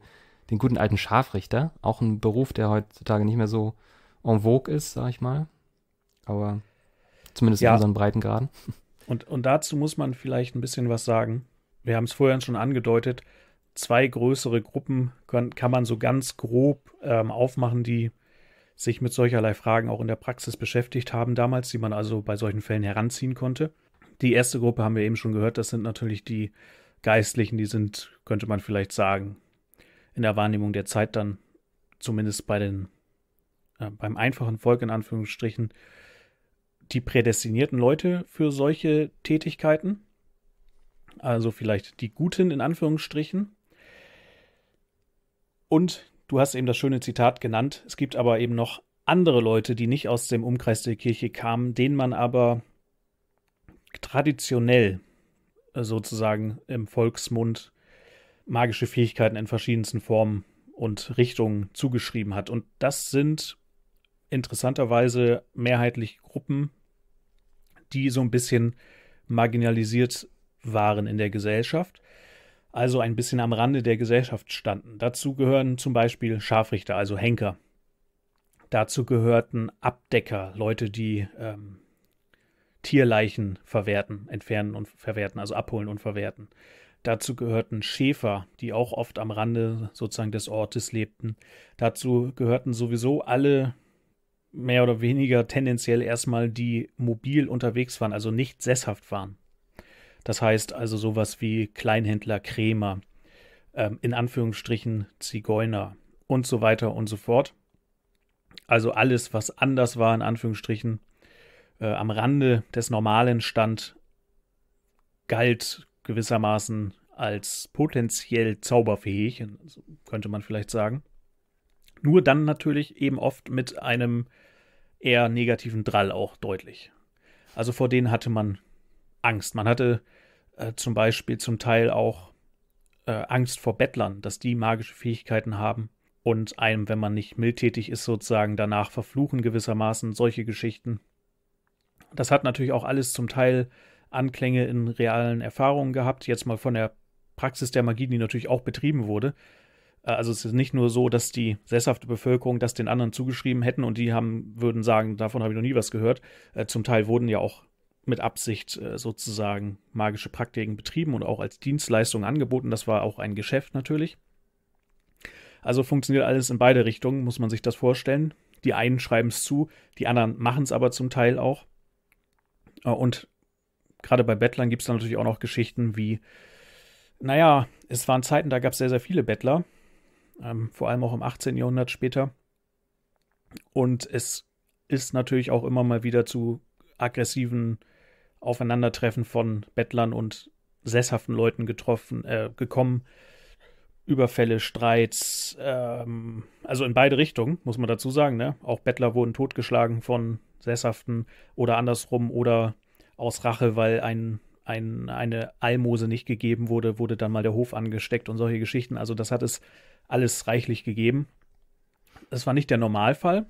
den guten alten Scharfrichter. Auch ein Beruf, der heutzutage nicht mehr so en vogue ist, sag ich mal. Aber zumindest ja. in unseren Breitengraden. [LAUGHS] Und, und dazu muss man vielleicht ein bisschen was sagen. Wir haben es vorhin schon angedeutet. Zwei größere Gruppen können, kann man so ganz grob ähm, aufmachen, die sich mit solcherlei Fragen auch in der Praxis beschäftigt haben damals, die man also bei solchen Fällen heranziehen konnte. Die erste Gruppe haben wir eben schon gehört, das sind natürlich die Geistlichen, die sind, könnte man vielleicht sagen, in der Wahrnehmung der Zeit dann, zumindest bei den, äh, beim einfachen Volk in Anführungsstrichen, die prädestinierten Leute für solche Tätigkeiten. Also vielleicht die Guten in Anführungsstrichen. Und du hast eben das schöne Zitat genannt. Es gibt aber eben noch andere Leute, die nicht aus dem Umkreis der Kirche kamen, denen man aber traditionell äh, sozusagen im Volksmund magische Fähigkeiten in verschiedensten Formen und Richtungen zugeschrieben hat. Und das sind interessanterweise mehrheitlich Gruppen, die so ein bisschen marginalisiert waren in der Gesellschaft, also ein bisschen am Rande der Gesellschaft standen. Dazu gehören zum Beispiel Scharfrichter, also Henker. Dazu gehörten Abdecker, Leute, die ähm, Tierleichen verwerten, entfernen und verwerten, also abholen und verwerten. Dazu gehörten Schäfer, die auch oft am Rande sozusagen des Ortes lebten. Dazu gehörten sowieso alle mehr oder weniger tendenziell erstmal die mobil unterwegs waren, also nicht sesshaft waren. Das heißt also sowas wie Kleinhändler, Krämer, ähm, in Anführungsstrichen Zigeuner und so weiter und so fort. Also alles, was anders war, in Anführungsstrichen, äh, am Rande des Normalen stand, galt gewissermaßen als potenziell zauberfähig, könnte man vielleicht sagen. Nur dann natürlich eben oft mit einem eher negativen Drall auch deutlich. Also vor denen hatte man Angst. Man hatte äh, zum Beispiel zum Teil auch äh, Angst vor Bettlern, dass die magische Fähigkeiten haben und einem, wenn man nicht mildtätig ist, sozusagen danach verfluchen gewissermaßen solche Geschichten. Das hat natürlich auch alles zum Teil Anklänge in realen Erfahrungen gehabt, jetzt mal von der Praxis der Magie, die natürlich auch betrieben wurde. Äh, also es ist nicht nur so, dass die sesshafte Bevölkerung das den anderen zugeschrieben hätten und die haben, würden sagen, davon habe ich noch nie was gehört. Äh, zum Teil wurden ja auch mit Absicht äh, sozusagen magische Praktiken betrieben und auch als Dienstleistung angeboten. Das war auch ein Geschäft natürlich. Also funktioniert alles in beide Richtungen, muss man sich das vorstellen. Die einen schreiben es zu, die anderen machen es aber zum Teil auch. Und gerade bei Bettlern gibt es dann natürlich auch noch Geschichten wie, naja, es waren Zeiten, da gab es sehr, sehr viele Bettler ähm, vor allem auch im 18. Jahrhundert später. Und es ist natürlich auch immer mal wieder zu aggressiven Aufeinandertreffen von Bettlern und sesshaften Leuten getroffen, äh, gekommen. Überfälle, Streits, ähm, also in beide Richtungen, muss man dazu sagen. Ne? Auch Bettler wurden totgeschlagen von Sesshaften oder andersrum oder aus Rache, weil ein ein, eine Almose nicht gegeben wurde, wurde dann mal der Hof angesteckt und solche Geschichten. Also das hat es alles reichlich gegeben. Es war nicht der Normalfall,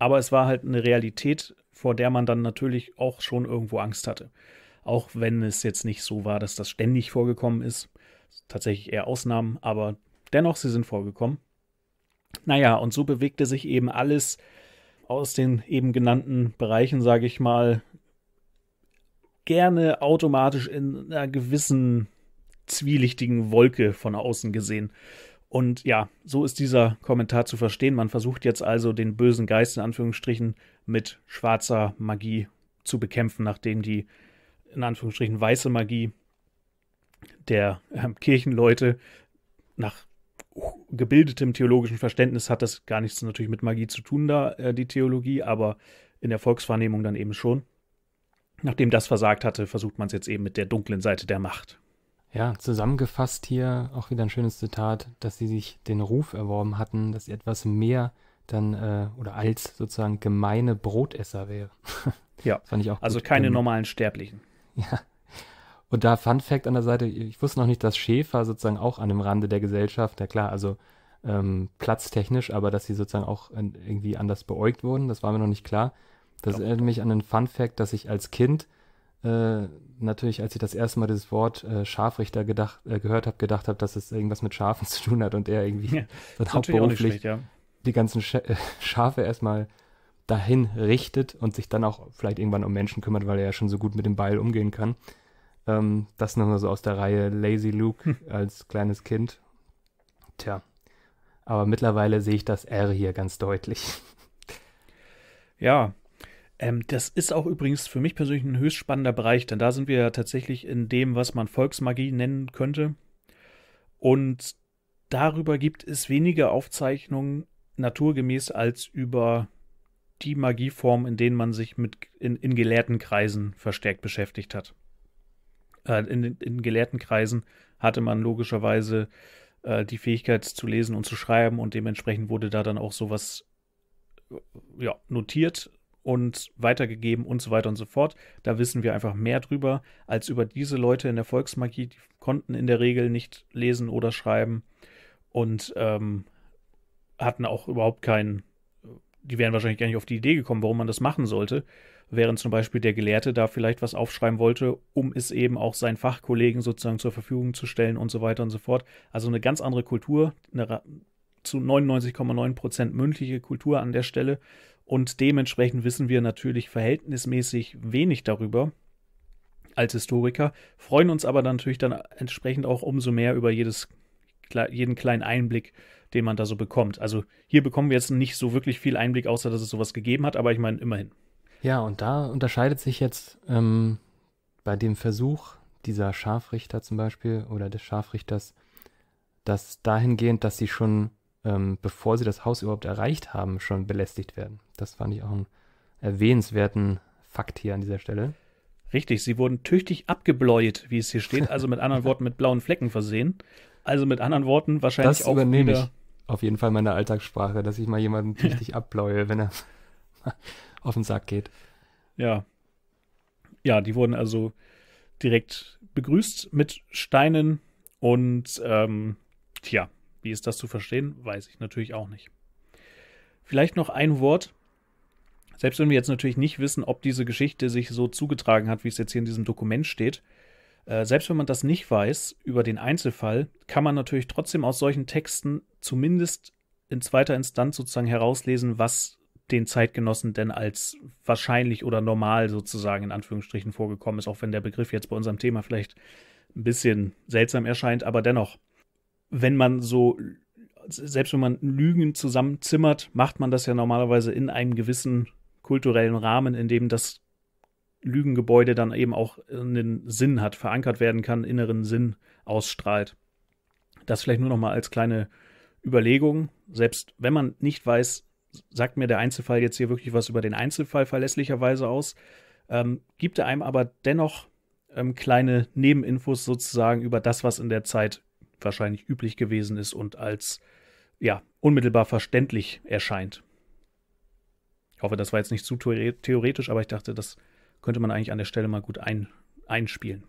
aber es war halt eine Realität, vor der man dann natürlich auch schon irgendwo Angst hatte. Auch wenn es jetzt nicht so war, dass das ständig vorgekommen ist. Tatsächlich eher Ausnahmen, aber dennoch, sie sind vorgekommen. Naja, und so bewegte sich eben alles aus den eben genannten Bereichen, sage ich mal, gerne automatisch in einer gewissen zwielichtigen Wolke von außen gesehen. Und ja, so ist dieser Kommentar zu verstehen. Man versucht jetzt also den bösen Geist in Anführungsstrichen mit schwarzer Magie zu bekämpfen, nachdem die in Anführungsstrichen weiße Magie der äh, Kirchenleute nach gebildetem theologischen Verständnis hat das gar nichts natürlich mit Magie zu tun, da äh, die Theologie, aber in der Volkswahrnehmung dann eben schon. Nachdem das versagt hatte, versucht man es jetzt eben mit der dunklen Seite der Macht. Ja, zusammengefasst hier auch wieder ein schönes Zitat, dass sie sich den Ruf erworben hatten, dass sie etwas mehr dann äh, oder als sozusagen gemeine Brotesser wäre. [LAUGHS] ja, fand ich auch. Also gut. keine ähm, normalen Sterblichen. [LAUGHS] Ja. Und da Fun Fact an der Seite, ich wusste noch nicht, dass Schäfer sozusagen auch an dem Rande der Gesellschaft, ja klar, also ähm, platztechnisch, aber dass sie sozusagen auch irgendwie anders beäugt wurden, das war mir noch nicht klar. Das erinnert mich an einen Fun Fact, dass ich als Kind äh, natürlich, als ich das erste Mal dieses Wort äh, Scharfrichter gedacht, äh, gehört habe, gedacht habe, dass es irgendwas mit Schafen [LAUGHS] zu tun hat und er irgendwie [LAUGHS] ja, [LAUGHS] dann hauptberuflich schlecht, ja. die ganzen Sch äh, Schafe erstmal dahin richtet und sich dann auch vielleicht irgendwann um Menschen kümmert, weil er ja schon so gut mit dem Beil umgehen kann. Ähm, das nochmal so aus der Reihe Lazy Luke hm. als kleines Kind. Tja, aber mittlerweile sehe ich das R hier ganz deutlich. Ja, ähm, das ist auch übrigens für mich persönlich ein höchst spannender Bereich, denn da sind wir ja tatsächlich in dem, was man Volksmagie nennen könnte. Und darüber gibt es weniger Aufzeichnungen naturgemäß als über die Magieform, in denen man sich mit in, in gelehrten Kreisen verstärkt beschäftigt hat. Äh, in, in gelehrten Kreisen hatte man logischerweise äh, die Fähigkeit zu lesen und zu schreiben und dementsprechend wurde da dann auch sowas äh, ja, notiert und weitergegeben und so weiter und so fort. Da wissen wir einfach mehr drüber als über diese Leute in der Volksmagie. Die konnten in der Regel nicht lesen oder schreiben und ähm, hatten auch überhaupt keinen, die wären wahrscheinlich gar nicht auf die Idee gekommen, warum man das machen sollte. Während zum Beispiel der Gelehrte da vielleicht was aufschreiben wollte, um es eben auch seinen Fachkollegen sozusagen zur Verfügung zu stellen und so weiter und so fort. Also eine ganz andere Kultur, eine zu 99,9 Prozent mündliche Kultur an der Stelle und dementsprechend wissen wir natürlich verhältnismäßig wenig darüber als Historiker, freuen uns aber natürlich dann entsprechend auch umso mehr über jedes, jeden kleinen Einblick, den man da so bekommt. Also hier bekommen wir jetzt nicht so wirklich viel Einblick, außer dass es sowas gegeben hat, aber ich meine, immerhin. Ja, und da unterscheidet sich jetzt ähm, bei dem Versuch dieser Scharfrichter zum Beispiel oder des Scharfrichters, dass dahingehend, dass sie schon, ähm, bevor sie das Haus überhaupt erreicht haben, schon belästigt werden. Das fand ich auch einen erwähnenswerten Fakt hier an dieser Stelle. Richtig, sie wurden tüchtig abgebläut, wie es hier steht, also mit anderen [LAUGHS] Worten mit blauen Flecken versehen. Also mit anderen Worten wahrscheinlich das auch übernehme ich auf jeden Fall meine Alltagssprache, dass ich mal jemanden [LAUGHS] tüchtig abbläue, wenn er [LAUGHS] auf den Sack geht. Ja. Ja, die wurden also direkt begrüßt mit Steinen und ähm, tja, wie ist das zu verstehen, weiß ich natürlich auch nicht. Vielleicht noch ein Wort selbst wenn wir jetzt natürlich nicht wissen, ob diese Geschichte sich so zugetragen hat, wie es jetzt hier in diesem Dokument steht, äh, selbst wenn man das nicht weiß über den Einzelfall, kann man natürlich trotzdem aus solchen Texten zumindest in zweiter Instanz sozusagen herauslesen, was den Zeitgenossen denn als wahrscheinlich oder normal sozusagen in Anführungsstrichen vorgekommen ist, auch wenn der Begriff jetzt bei unserem Thema vielleicht ein bisschen seltsam erscheint, aber dennoch, wenn man so selbst wenn man Lügen zusammenzimmert, macht man das ja normalerweise in einem gewissen kulturellen Rahmen, in dem das Lügengebäude dann eben auch einen Sinn hat, verankert werden kann, inneren Sinn ausstrahlt. Das vielleicht nur noch mal als kleine Überlegung. Selbst wenn man nicht weiß, sagt mir der Einzelfall jetzt hier wirklich was über den Einzelfall verlässlicherweise aus, ähm, gibt er einem aber dennoch ähm, kleine Nebeninfos sozusagen über das, was in der Zeit wahrscheinlich üblich gewesen ist und als ja unmittelbar verständlich erscheint. Ich hoffe, das war jetzt nicht zu theoretisch, aber ich dachte, das könnte man eigentlich an der Stelle mal gut ein, einspielen.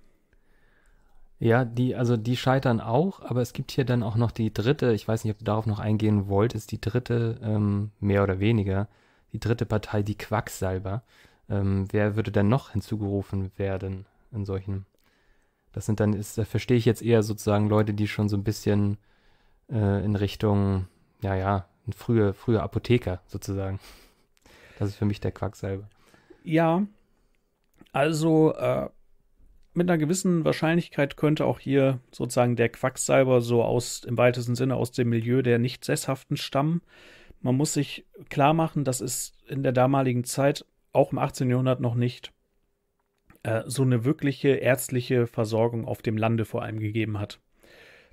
Ja, die, also die scheitern auch, aber es gibt hier dann auch noch die dritte, ich weiß nicht, ob du darauf noch eingehen wolltest, die dritte, ähm, mehr oder weniger, die dritte Partei, die Quacksalber. Ähm, wer würde denn noch hinzugerufen werden in solchen? Das sind dann, ist, da verstehe ich jetzt eher sozusagen Leute, die schon so ein bisschen äh, in Richtung, ja, ja, frühe, frühe Apotheker sozusagen. Das ist für mich der Quacksalber. Ja, also äh, mit einer gewissen Wahrscheinlichkeit könnte auch hier sozusagen der Quacksalber so aus im weitesten Sinne aus dem Milieu der nicht sesshaften stammen. Man muss sich klar machen, das ist in der damaligen Zeit, auch im 18. Jahrhundert noch nicht, äh, so eine wirkliche ärztliche Versorgung auf dem Lande vor allem gegeben hat.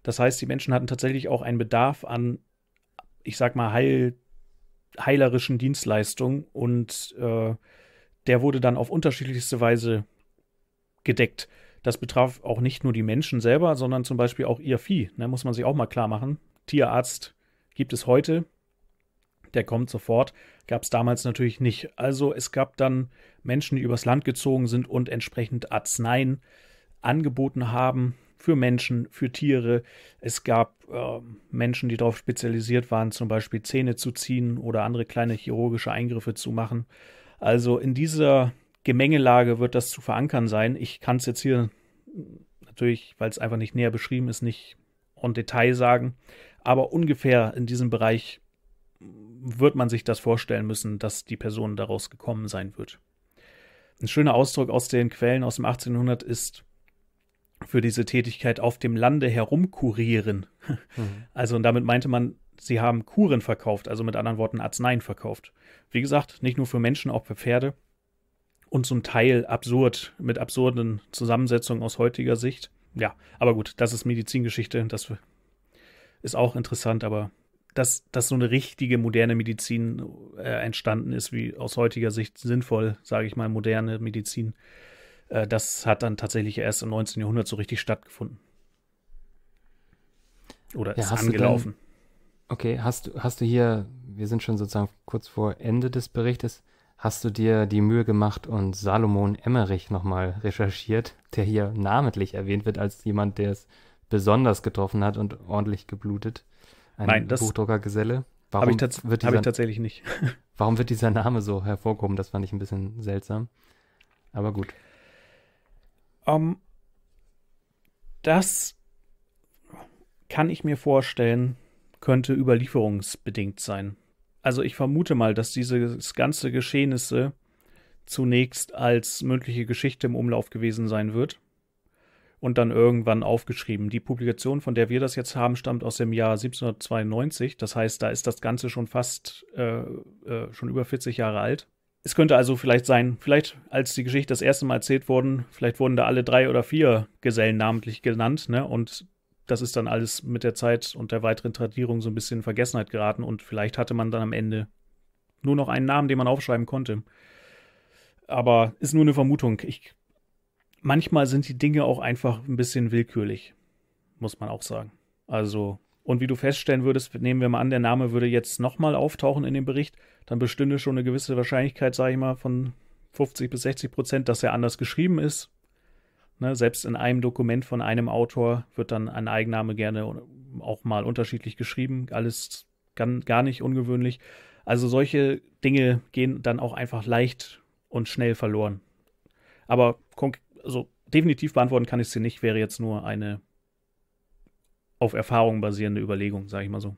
Das heißt, die Menschen hatten tatsächlich auch einen Bedarf an, ich sag mal, Heil, heilerischen Dienstleistung und äh, der wurde dann auf unterschiedlichste Weise gedeckt. Das betraf auch nicht nur die Menschen selber, sondern zum Beispiel auch ihr Vieh. Da ne, muss man sich auch mal klar machen. Tierarzt gibt es heute, der kommt sofort. Gab es damals natürlich nicht. Also es gab dann Menschen, die übers Land gezogen sind und entsprechend Arzneien angeboten haben, für Menschen, für Tiere. Es gab äh, Menschen, die darauf spezialisiert waren, zum Beispiel Zähne zu ziehen oder andere kleine chirurgische Eingriffe zu machen. Also in dieser Gemengelage wird das zu verankern sein. Ich kann es jetzt hier natürlich, weil es einfach nicht näher beschrieben ist, nicht en Detail sagen, aber ungefähr in diesem Bereich wird man sich das vorstellen müssen, dass die Person daraus gekommen sein wird. Ein schöner Ausdruck aus den Quellen aus dem 1800 ist für diese Tätigkeit auf dem Lande herumkurieren. Mhm. Also und damit meinte man, sie haben Kuren verkauft, also mit anderen Worten Arzneien verkauft. Wie gesagt, nicht nur für Menschen, auch für Pferde und zum Teil absurd mit absurden Zusammensetzungen aus heutiger Sicht. Ja, aber gut, das ist Medizingeschichte, das ist auch interessant, aber dass, dass so eine richtige moderne Medizin äh, entstanden ist, wie aus heutiger Sicht sinnvoll, sage ich mal, moderne Medizin, äh, äh, das hat dann tatsächlich erst im 19. Jahrhundert so richtig stattgefunden. Oder ja, ist angelaufen. Dann, okay, hast du, hast du hier, wir sind schon sozusagen kurz vor Ende des Berichtes, hast du dir die Mühe gemacht und Salomon Emmerich nochmal recherchiert, der hier namentlich erwähnt wird als jemand, der es besonders getroffen hat und ordentlich geblutet. Ein Nein, das Buchdruckergeselle. Warum ich, tats wird ich tatsächlich nicht. [LAUGHS] warum wird dieser Name so hervorgehoben? Das fand ich ein bisschen seltsam. Aber gut. Ähm, das kann ich mir vorstellen, könnte überlieferungsbedingt sein. Also ich vermute mal, dass dieses ganze Geschehnisse zunächst als mündliche Geschichte im Umlauf gewesen sein wird und dann irgendwann aufgeschrieben. Die Publikation, von der wir das jetzt haben, stammt aus dem Jahr 1792. Das heißt, da ist das Ganze schon fast äh, äh, schon über 40 Jahre alt. Es könnte also vielleicht sein, vielleicht als die Geschichte das erste Mal erzählt wurden, vielleicht wurden da alle drei oder vier Gesellen namentlich genannt, ne? Und das ist dann alles mit der Zeit und der weiteren Tradierung so ein bisschen in Vergessenheit geraten und vielleicht hatte man dann am Ende nur noch einen Namen, den man aufschreiben konnte. Aber ist nur eine Vermutung. Ich, manchmal sind die Dinge auch einfach ein bisschen willkürlich, muss man auch sagen. Also und wie du feststellen würdest, nehmen wir mal an, der Name würde jetzt nochmal auftauchen in dem Bericht, dann bestünde schon eine gewisse Wahrscheinlichkeit, sage ich mal, von 50 bis 60 Prozent, dass er anders geschrieben ist. Ne, selbst in einem Dokument von einem Autor wird dann ein Eigenname gerne auch mal unterschiedlich geschrieben. Alles gar nicht ungewöhnlich. Also solche Dinge gehen dann auch einfach leicht und schnell verloren. Aber also definitiv beantworten kann ich sie nicht, wäre jetzt nur eine auf Erfahrung basierende Überlegung, sage ich mal so.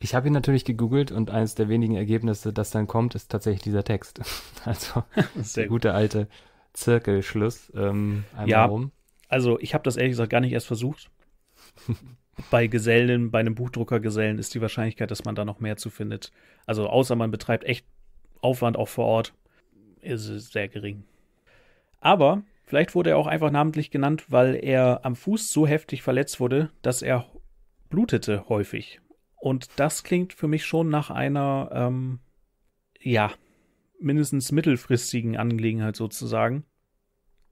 Ich habe ihn natürlich gegoogelt und eines der wenigen Ergebnisse, das dann kommt, ist tatsächlich dieser Text. [LAUGHS] Also [LAUGHS] der gute alte Zirkelschluss ähm, ja, rum. Also ich habe das ehrlich gesagt gar nicht erst versucht. [LAUGHS] bei Gesellen, bei einem Buchdruckergesellen ist die Wahrscheinlichkeit, dass man da noch mehr zu findet. Also außer man betreibt echt Aufwand auch vor Ort, ist es sehr gering. Aber Vielleicht wurde er auch einfach namentlich genannt, weil er am Fuß so heftig verletzt wurde, dass er blutete häufig. Und das klingt für mich schon nach einer, ähm, ja, mindestens mittelfristigen Angelegenheit sozusagen.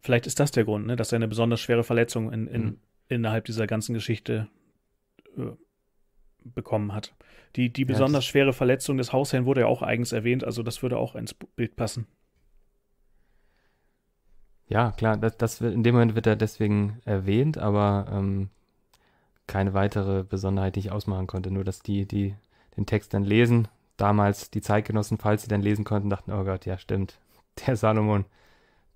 Vielleicht ist das der Grund, ne, dass er eine besonders schwere Verletzung in, in, mhm. innerhalb dieser ganzen Geschichte äh, bekommen hat. Die, die besonders ja, schwere Verletzung des Hausherrn wurde ja auch eigens erwähnt, also das würde auch ins Bild passen. Ja, klar, das, das wird, in dem Moment wird er deswegen erwähnt, aber ähm, keine weitere Besonderheit, die ich ausmachen konnte. Nur, dass die, die den Text dann lesen, damals die Zeitgenossen, falls sie dann lesen konnten, dachten, oh Gott, ja, stimmt, [LAUGHS] der Salomon,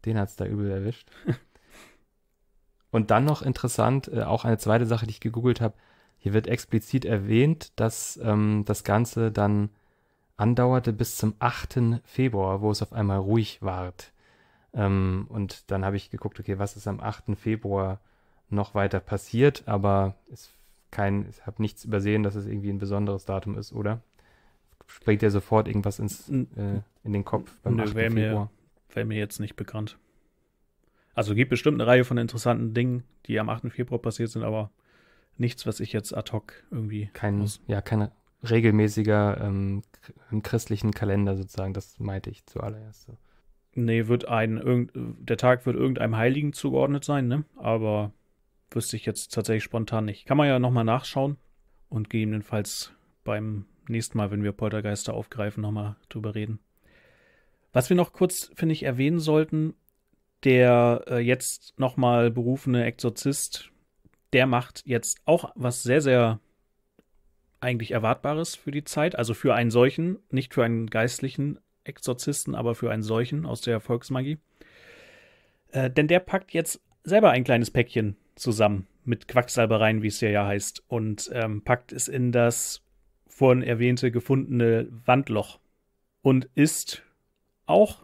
den hat es da übel erwischt. [LAUGHS] Und dann noch interessant, äh, auch eine zweite Sache, die ich gegoogelt habe. Hier wird explizit erwähnt, dass ähm, das Ganze dann andauerte bis zum 8. Februar, wo es auf einmal ruhig ward. Ähm, und dann habe ich geguckt, okay, was ist am 8. Februar noch weiter passiert, aber es kein, ich habe nichts übersehen, dass es irgendwie ein besonderes Datum ist, oder? Springt dir sofort irgendwas ins, äh, in den Kopf beim Nö, 8. Wär Februar? Wäre mir jetzt nicht bekannt. Also gibt bestimmt eine Reihe von interessanten Dingen, die am 8. Februar passiert sind, aber nichts, was ich jetzt ad hoc irgendwie. Kein, muss. ja, kein regelmäßiger ähm, christlichen Kalender sozusagen, das meinte ich zuallererst so. Nee, wird ein, irgend, der Tag wird irgendeinem Heiligen zugeordnet sein, ne? Aber wüsste ich jetzt tatsächlich spontan nicht. Kann man ja nochmal nachschauen und gegebenenfalls beim nächsten Mal, wenn wir Poltergeister aufgreifen, nochmal drüber reden. Was wir noch kurz, finde ich, erwähnen sollten, der äh, jetzt nochmal berufene Exorzist, der macht jetzt auch was sehr, sehr eigentlich Erwartbares für die Zeit, also für einen solchen, nicht für einen Geistlichen, Exorzisten, aber für einen solchen aus der Volksmagie. Äh, denn der packt jetzt selber ein kleines Päckchen zusammen mit Quacksalbereien, wie es hier ja heißt, und ähm, packt es in das vorhin erwähnte gefundene Wandloch und ist auch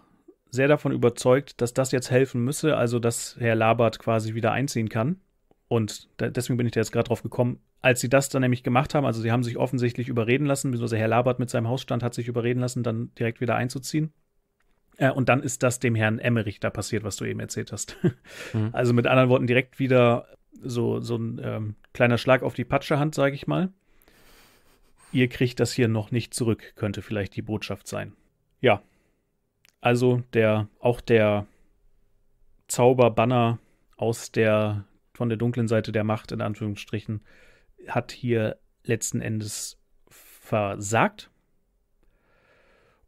sehr davon überzeugt, dass das jetzt helfen müsse, also dass Herr Labert quasi wieder einziehen kann. Und da, deswegen bin ich da jetzt gerade drauf gekommen. Als sie das dann nämlich gemacht haben, also sie haben sich offensichtlich überreden lassen, beziehungsweise Herr Labert mit seinem Hausstand hat sich überreden lassen, dann direkt wieder einzuziehen. Äh, und dann ist das dem Herrn Emmerich da passiert, was du eben erzählt hast. [LAUGHS] Mhm. Also mit anderen Worten, direkt wieder so, so ein ähm, kleiner Schlag auf die Patschehand, sage ich mal. Ihr kriegt das hier noch nicht zurück, könnte vielleicht die Botschaft sein. Ja. Also der, auch der Zauberbanner aus der von der dunklen Seite der Macht, in Anführungsstrichen, hat hier letzten Endes versagt.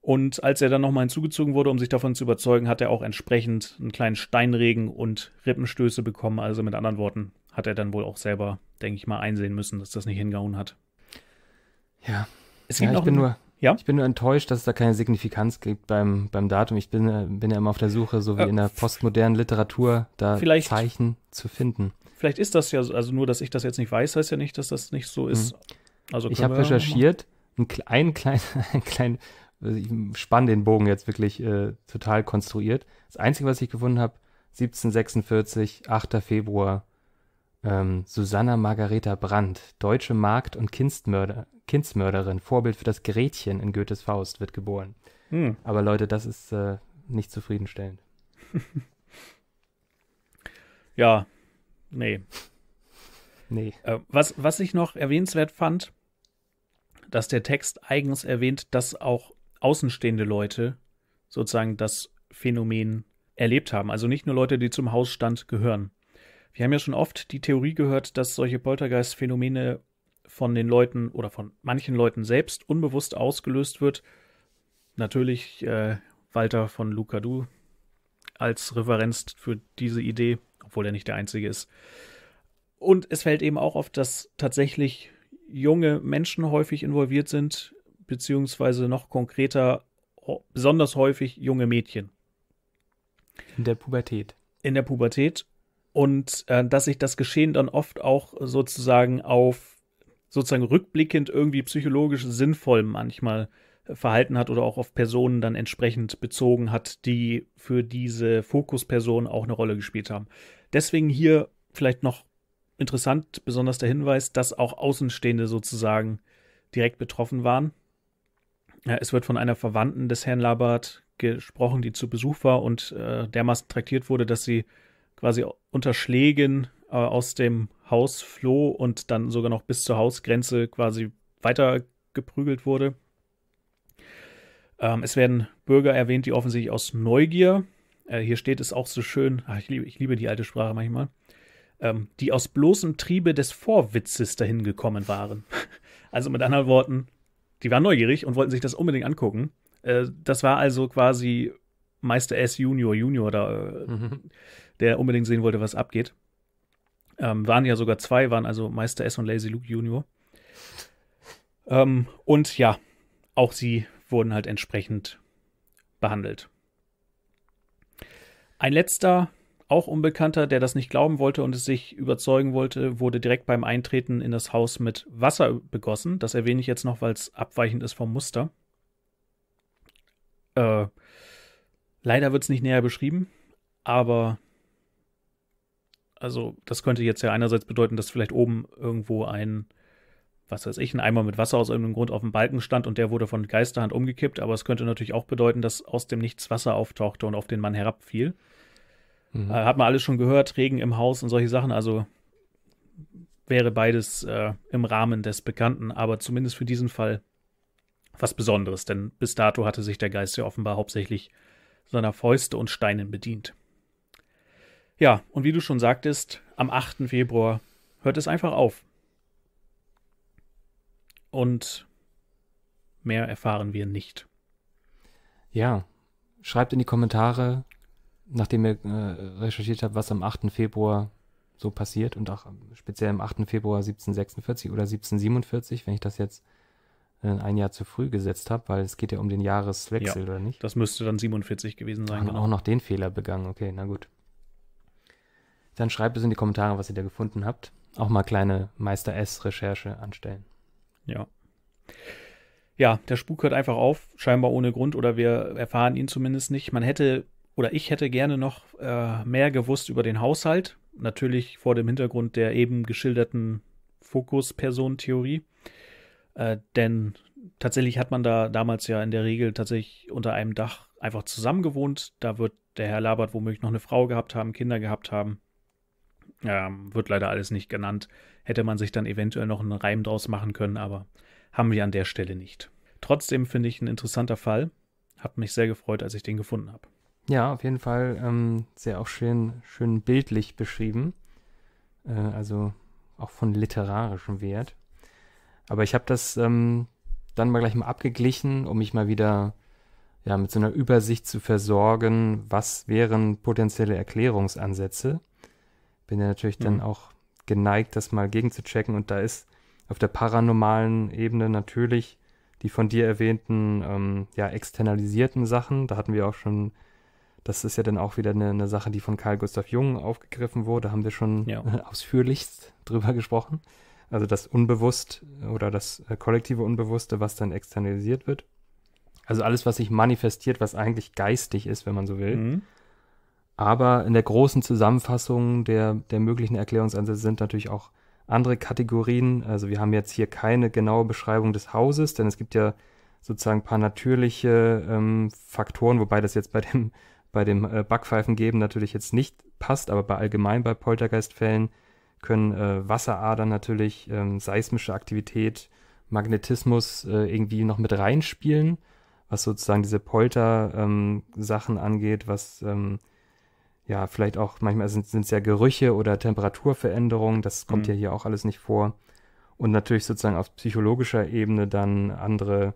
Und als er dann nochmal hinzugezogen wurde, um sich davon zu überzeugen, hat er auch entsprechend einen kleinen Steinregen und Rippenstöße bekommen. Also mit anderen Worten, hat er dann wohl auch selber, denke ich mal, einsehen müssen, dass das nicht hingehauen hat. Ja. Es gibt ja, noch ich bin nur ja? Ich bin nur enttäuscht, dass es da keine Signifikanz gibt beim, beim Datum. Ich bin, äh, bin ja immer auf der Suche, so wie äh, in der postmodernen Literatur, da Zeichen zu finden. Vielleicht ist das ja, also nur, dass ich das jetzt nicht weiß, heißt ja nicht, dass das nicht so mhm. ist. Mhm. Also ich habe recherchiert, ein, ein klein, [LAUGHS] ein klein, also ich spann den Bogen jetzt wirklich äh, total konstruiert. Das Einzige, was ich gefunden habe, 1746, 8. Februar, ähm, Susanna Margareta Brandt, deutsche Markt- und Kindsmörder, Kindsmörderin, Vorbild für das Gretchen in Goethes Faust, wird geboren. Hm. Aber Leute, das ist äh, nicht zufriedenstellend. [LAUGHS] ja, Nee. Nee. Äh, was, was ich noch erwähnenswert fand, dass der Text eigens erwähnt, dass auch außenstehende Leute sozusagen das Phänomen erlebt haben. Also nicht nur Leute, die zum Hausstand gehören. Wir haben ja schon oft die Theorie gehört, dass solche Poltergeist-Phänomene von den Leuten oder von manchen Leuten selbst unbewusst ausgelöst wird. Natürlich äh, Walter von Luca Du als Referenz für diese Idee obwohl er nicht der Einzige ist. Und es fällt eben auch auf, dass tatsächlich junge Menschen häufig involviert sind, beziehungsweise noch konkreter, besonders häufig junge Mädchen. In der Pubertät. In der Pubertät. Und äh, dass sich das Geschehen dann oft auch sozusagen auf, sozusagen rückblickend irgendwie psychologisch sinnvoll manchmal äh, verhalten hat oder auch auf Personen dann entsprechend bezogen hat, die für diese Fokusperson auch eine Rolle gespielt haben. Deswegen hier vielleicht noch interessant, besonders der Hinweis, dass auch Außenstehende sozusagen direkt betroffen waren. Ja, es wird von einer Verwandten des Herrn Labert gesprochen, die zu Besuch war und äh, dermaßen traktiert wurde, dass sie quasi unter Schlägen äh, aus dem Haus floh und dann sogar noch bis zur Hausgrenze quasi weitergeprügelt wurde. Ähm, es werden Bürger erwähnt, die offensichtlich aus Neugier, äh, hier steht es auch so schön, ach, ich, liebe, ich, liebe, die alte Sprache manchmal, ähm, die aus bloßem Triebe des Vorwitzes dahin gekommen waren. [LAUGHS] also mit anderen Worten, die waren neugierig und wollten sich das unbedingt angucken. Äh, das war also quasi Meister S Junior Junior, da, äh, mhm. der unbedingt sehen wollte, was abgeht. Ähm, waren ja sogar zwei, waren also Meister S und Lazy Luke Junior. Ähm, und ja, auch sie wurden halt entsprechend behandelt. Ein letzter, auch Unbekannter, der das nicht glauben wollte und es sich überzeugen wollte, wurde direkt beim Eintreten in das Haus mit Wasser begossen. Das erwähne ich jetzt noch, weil es abweichend ist vom Muster. Äh, leider wird es nicht näher beschrieben, aber also das könnte jetzt ja einerseits bedeuten, dass vielleicht oben irgendwo ein was weiß ich, ein Eimer mit Wasser aus irgendeinem Grund auf dem Balken stand und der wurde von Geisterhand umgekippt, aber es könnte natürlich auch bedeuten, dass aus dem Nichts Wasser auftauchte und auf den Mann herabfiel. Mhm. Äh, hat man alles schon gehört, Regen im Haus und solche Sachen, also wäre beides äh, im Rahmen des Bekannten, aber zumindest für diesen Fall was Besonderes, denn bis dato hatte sich der Geist ja offenbar hauptsächlich seiner Fäuste und Steinen bedient. Ja, und wie du schon sagtest, am 8. Februar hört es einfach auf und mehr erfahren wir nicht. Ja, schreibt in die Kommentare, nachdem ihr äh, recherchiert habt, was am 8. Februar so passiert und auch speziell am 8. Februar 1746 oder 1747, wenn ich das jetzt äh, ein Jahr zu früh gesetzt habe, weil es geht ja um den Jahreswechsel, ja, oder nicht? Das müsste dann 47 gewesen sein. Haben genau. auch noch den Fehler begangen, okay, na gut. Dann schreibt es in die Kommentare, was ihr da gefunden habt. Auch mal kleine Meister S-Recherche anstellen. Ja. Ja, der Spuk hört einfach auf, scheinbar ohne Grund oder wir erfahren ihn zumindest nicht. Man hätte oder ich hätte gerne noch äh, mehr gewusst über den Haushalt. Natürlich vor dem Hintergrund der eben geschilderten Fokus-Personen-Theorie. Äh, denn tatsächlich hat man da damals ja in der Regel tatsächlich unter einem Dach einfach zusammengewohnt. Da wird der Herr Labert womöglich noch eine Frau gehabt haben, Kinder gehabt haben. Ja, ähm, wird leider alles nicht genannt. Hätte man sich dann eventuell noch einen Reim draus machen können, aber haben wir an der Stelle nicht. Trotzdem finde ich ein interessanter Fall. Hat mich sehr gefreut, als ich den gefunden habe. Ja, auf jeden Fall ähm, sehr auch schön, schön bildlich beschrieben. Äh, also auch von literarischem Wert. Aber ich habe das ähm, dann mal gleich mal abgeglichen, um mich mal wieder ja, mit so einer Übersicht zu versorgen, was wären potenzielle Erklärungsansätze bin ja natürlich mhm. dann auch geneigt, das mal gegen zu checken. Und da ist auf der paranormalen Ebene natürlich die von dir erwähnten, ähm, ja, externalisierten Sachen. Da hatten wir auch schon, das ist ja dann auch wieder eine, eine Sache, die von Karl Gustav Jung aufgegriffen wurde. Da haben wir schon ja. [LAUGHS] ausführlichst drüber gesprochen. Also das Unbewusst äh, oder das äh, kollektive Unbewusste, was dann externalisiert wird. Also alles, was sich manifestiert, was eigentlich geistig ist, wenn man so will. Mhm. Aber in der großen Zusammenfassung der, der möglichen Erklärungsansätze sind natürlich auch andere Kategorien. Also wir haben jetzt hier keine genaue Beschreibung des Hauses, denn es gibt ja sozusagen ein paar natürliche ähm, Faktoren, wobei das jetzt bei dem, bei dem äh, Backpfeifengeben natürlich jetzt nicht passt, aber bei allgemein bei Poltergeistfällen können äh, Wasseradern natürlich, ähm, seismische Aktivität, Magnetismus äh, irgendwie noch mit reinspielen, was sozusagen diese Polter-Sachen ähm, angeht, was ähm, ja, vielleicht auch manchmal sind es ja Gerüche oder Temperaturveränderungen, das kommt mhm. ja hier auch alles nicht vor. Und natürlich sozusagen auf psychologischer Ebene dann andere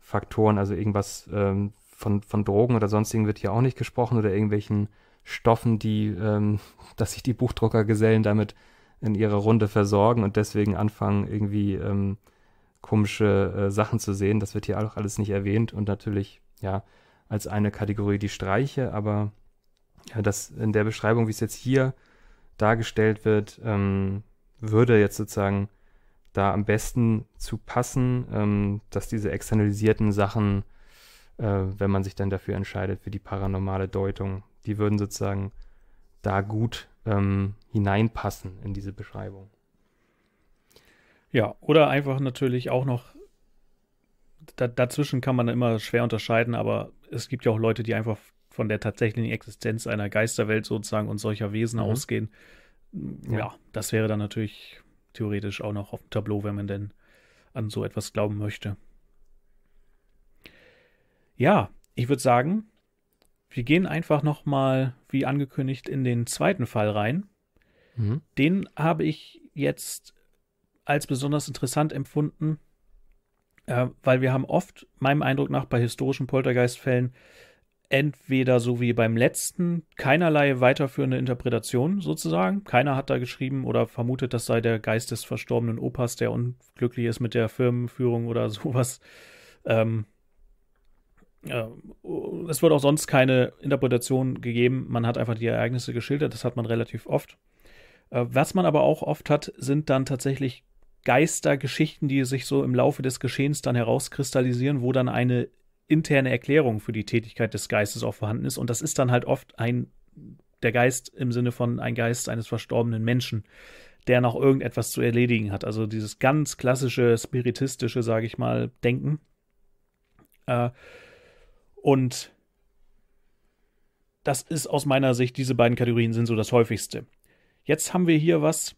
Faktoren, also irgendwas ähm, von, von Drogen oder sonstigen wird hier auch nicht gesprochen oder irgendwelchen Stoffen, die, ähm, [LAUGHS] dass sich die Buchdruckergesellen damit in ihrer Runde versorgen und deswegen anfangen, irgendwie ähm, komische äh, Sachen zu sehen. Das wird hier auch alles nicht erwähnt und natürlich, ja, als eine Kategorie die Streiche, aber dass in der Beschreibung, wie es jetzt hier dargestellt wird, ähm, würde jetzt sozusagen da am besten zu passen, ähm, dass diese externalisierten Sachen, äh, wenn man sich dann dafür entscheidet, für die paranormale Deutung, die würden sozusagen da gut ähm, hineinpassen in diese Beschreibung. Ja, oder einfach natürlich auch noch, da, dazwischen kann man immer schwer unterscheiden, aber es gibt ja auch Leute, die einfach von der tatsächlichen Existenz einer Geisterwelt sozusagen und solcher Wesen mhm. ausgehen. Ja. ja, das wäre dann natürlich theoretisch auch noch auf dem Tableau, wenn man denn an so etwas glauben möchte. Ja, ich würde sagen, wir gehen einfach noch mal, wie angekündigt, in den zweiten Fall rein. Mhm. Den habe ich jetzt als besonders interessant empfunden, äh, weil wir haben oft, meinem Eindruck nach, bei historischen Poltergeistfällen entweder so wie beim letzten keinerlei weiterführende Interpretation sozusagen. Keiner hat da geschrieben oder vermutet, das sei der Geist des verstorbenen Opas, der unglücklich ist mit der Firmenführung oder [LAUGHS] sowas. Ähm, äh, es wird auch sonst keine Interpretation gegeben. Man hat einfach die Ereignisse geschildert. Das hat man relativ oft. Äh, was man aber auch oft hat, sind dann tatsächlich Geistergeschichten, die sich so im Laufe des Geschehens dann herauskristallisieren, wo dann eine interne Erklärung für die Tätigkeit des Geistes auch vorhanden ist. Und das ist dann halt oft ein, der Geist im Sinne von ein Geist eines verstorbenen Menschen, der noch irgendetwas zu erledigen hat. Also dieses ganz klassische, spiritistische, sage ich mal, Denken. Äh, und das ist aus meiner Sicht, diese beiden Kategorien sind so das häufigste. Jetzt haben wir hier was,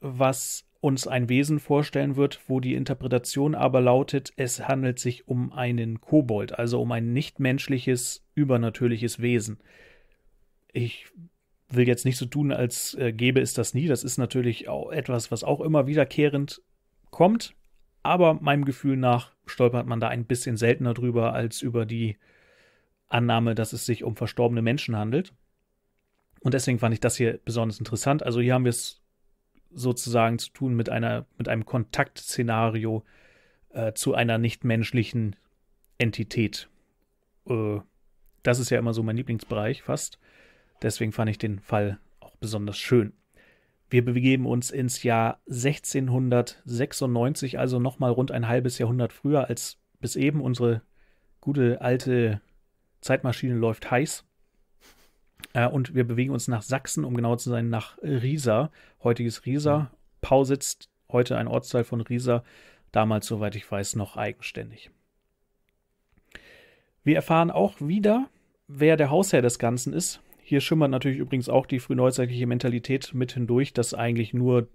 was uns ein Wesen vorstellen wird, wo die Interpretation aber lautet, es handelt sich um einen Kobold, also um ein nichtmenschliches, übernatürliches Wesen. Ich will jetzt nicht so tun, als äh, gäbe es das nie. Das ist natürlich auch etwas, was auch immer wiederkehrend kommt. Aber meinem Gefühl nach stolpert man da ein bisschen seltener drüber als über die Annahme, dass es sich um verstorbene Menschen handelt. Und deswegen fand ich das hier besonders interessant. Also hier haben wir es sozusagen zu tun mit einer, mit einem Kontaktszenario äh, zu einer nichtmenschlichen Entität. Äh, das ist ja immer so mein Lieblingsbereich fast. Deswegen fand ich den Fall auch besonders schön. Wir begeben uns ins Jahr 1696, also nochmal rund ein halbes Jahrhundert früher als bis eben. Unsere gute alte Zeitmaschine läuft heiß. Äh, und wir bewegen uns nach Sachsen, um genau zu sein, nach Riesa. Heutiges Riesa. Mhm. sitzt heute ein Ortsteil von Riesa. Damals, soweit ich weiß, noch eigenständig. Wir erfahren auch wieder, wer der Hausherr des Ganzen ist. Hier schimmert natürlich übrigens auch die frühneuzeitliche Mentalität mit hindurch, dass eigentlich nur,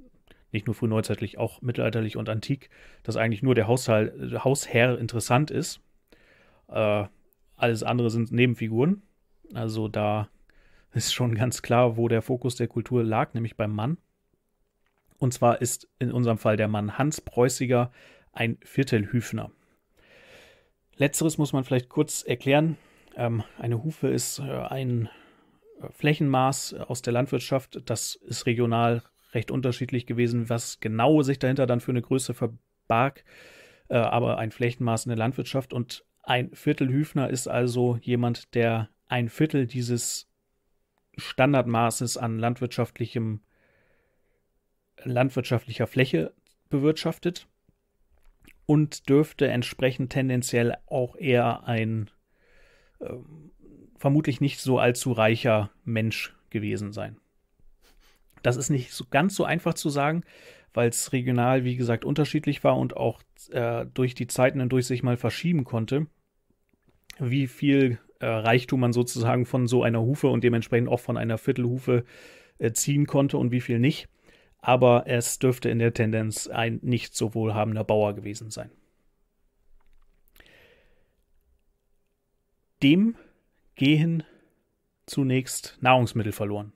nicht nur frühneuzeitlich, auch mittelalterlich und antik, dass eigentlich nur der Haushalt, Hausherr interessant ist. Äh, alles andere sind Nebenfiguren. Also da ist schon ganz klar, wo der Fokus der Kultur lag, nämlich beim Mann. Und zwar ist in unserem Fall der Mann Hans Preußiger ein Viertelhüfner. Letzteres muss man vielleicht kurz erklären. Ähm, eine Hufe ist äh, ein äh, Flächenmaß aus der Landwirtschaft. Das ist regional recht unterschiedlich gewesen, was genau sich dahinter dann für eine Größe verbarg. Äh, aber ein Flächenmaß in der Landwirtschaft und ein Viertelhüfner ist also jemand, der ein Viertel dieses Standardmaßes an landwirtschaftlichem, landwirtschaftlicher Fläche bewirtschaftet und dürfte entsprechend tendenziell auch eher ein äh, vermutlich nicht so allzu reicher Mensch gewesen sein. Das ist nicht so ganz so einfach zu sagen, weil es regional, wie gesagt, unterschiedlich war und auch äh, durch die Zeiten hindurch sich mal verschieben konnte, wie viel äh, Reichtum man sozusagen von so einer Hufe und dementsprechend auch von einer Viertelhufe äh, ziehen konnte und wie viel nicht. Aber es dürfte in der Tendenz ein nicht so wohlhabender Bauer gewesen sein. Dem gehen zunächst Nahrungsmittel verloren.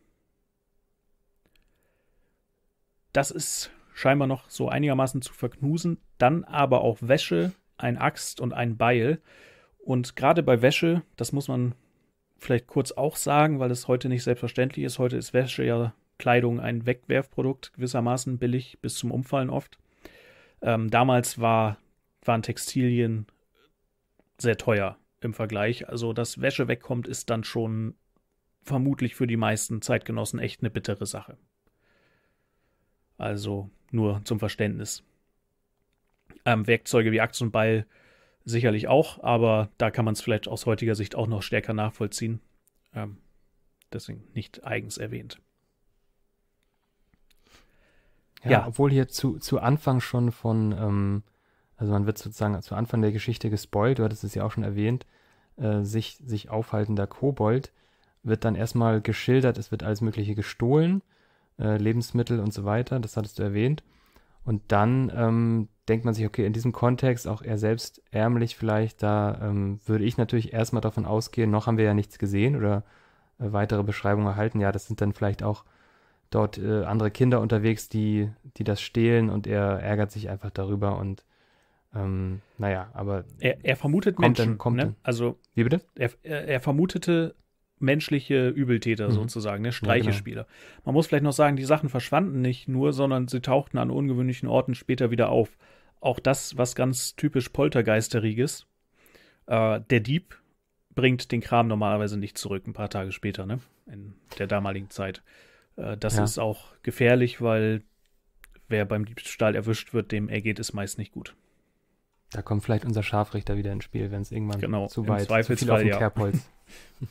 Das ist scheinbar noch so einigermaßen zu verknusen, dann aber auch Wäsche, ein Axt und ein Beil, und gerade bei Wäsche, das muss man vielleicht kurz auch sagen, weil es heute nicht selbstverständlich ist. Heute ist Wäsche ja Kleidung ein Wegwerfprodukt, gewissermaßen billig bis zum Umfallen oft. Ähm, damals war, waren Textilien sehr teuer im Vergleich. Also, dass Wäsche wegkommt, ist dann schon vermutlich für die meisten Zeitgenossen echt eine bittere Sache. Also nur zum Verständnis. Ähm, Werkzeuge wie Axt und Beil sicherlich auch, aber da kann man es vielleicht aus heutiger Sicht auch noch stärker nachvollziehen. Ähm, deswegen nicht eigens erwähnt. Ja, ja, obwohl hier zu, zu Anfang schon von, ähm, also man wird sozusagen zu Anfang der Geschichte gespoilt, du hattest es ja auch schon erwähnt, äh, sich, sich aufhaltender Kobold wird dann erstmal geschildert, es wird alles Mögliche gestohlen, äh, Lebensmittel und so weiter, das hattest du erwähnt. Und dann ähm, denkt man sich, okay, in diesem Kontext, auch er selbst ärmlich vielleicht, da ähm, würde ich natürlich erstmal davon ausgehen, noch haben wir ja nichts gesehen oder äh, weitere Beschreibungen erhalten. Ja, das sind dann vielleicht auch dort äh, andere Kinder unterwegs, die, die das stehlen und er ärgert sich einfach darüber und ähm, naja, aber. Er, er vermutet kommt Menschen. Dann, kommt ne? dann. Also, Wie bitte? Er, er, vermutete menschliche Übeltäter mhm. sozusagen, ne? Streichespieler. Ja, genau. Man muss vielleicht noch sagen, die Sachen verschwanden nicht nur, sondern sie tauchten an ungewöhnlichen Orten später wieder auf. Auch das, was ganz typisch poltergeisterig ist. Äh, der Dieb bringt den Kram normalerweise nicht zurück, ein paar Tage später, ne? In der damaligen Zeit. Äh, das ja. ist auch gefährlich, weil wer beim Diebstahl erwischt wird, dem ergeht es meist nicht gut. Da kommt vielleicht unser Scharfrichter wieder ins Spiel, wenn es irgendwann genau, zu weit, zu viel auf dem ja. Kerbholz.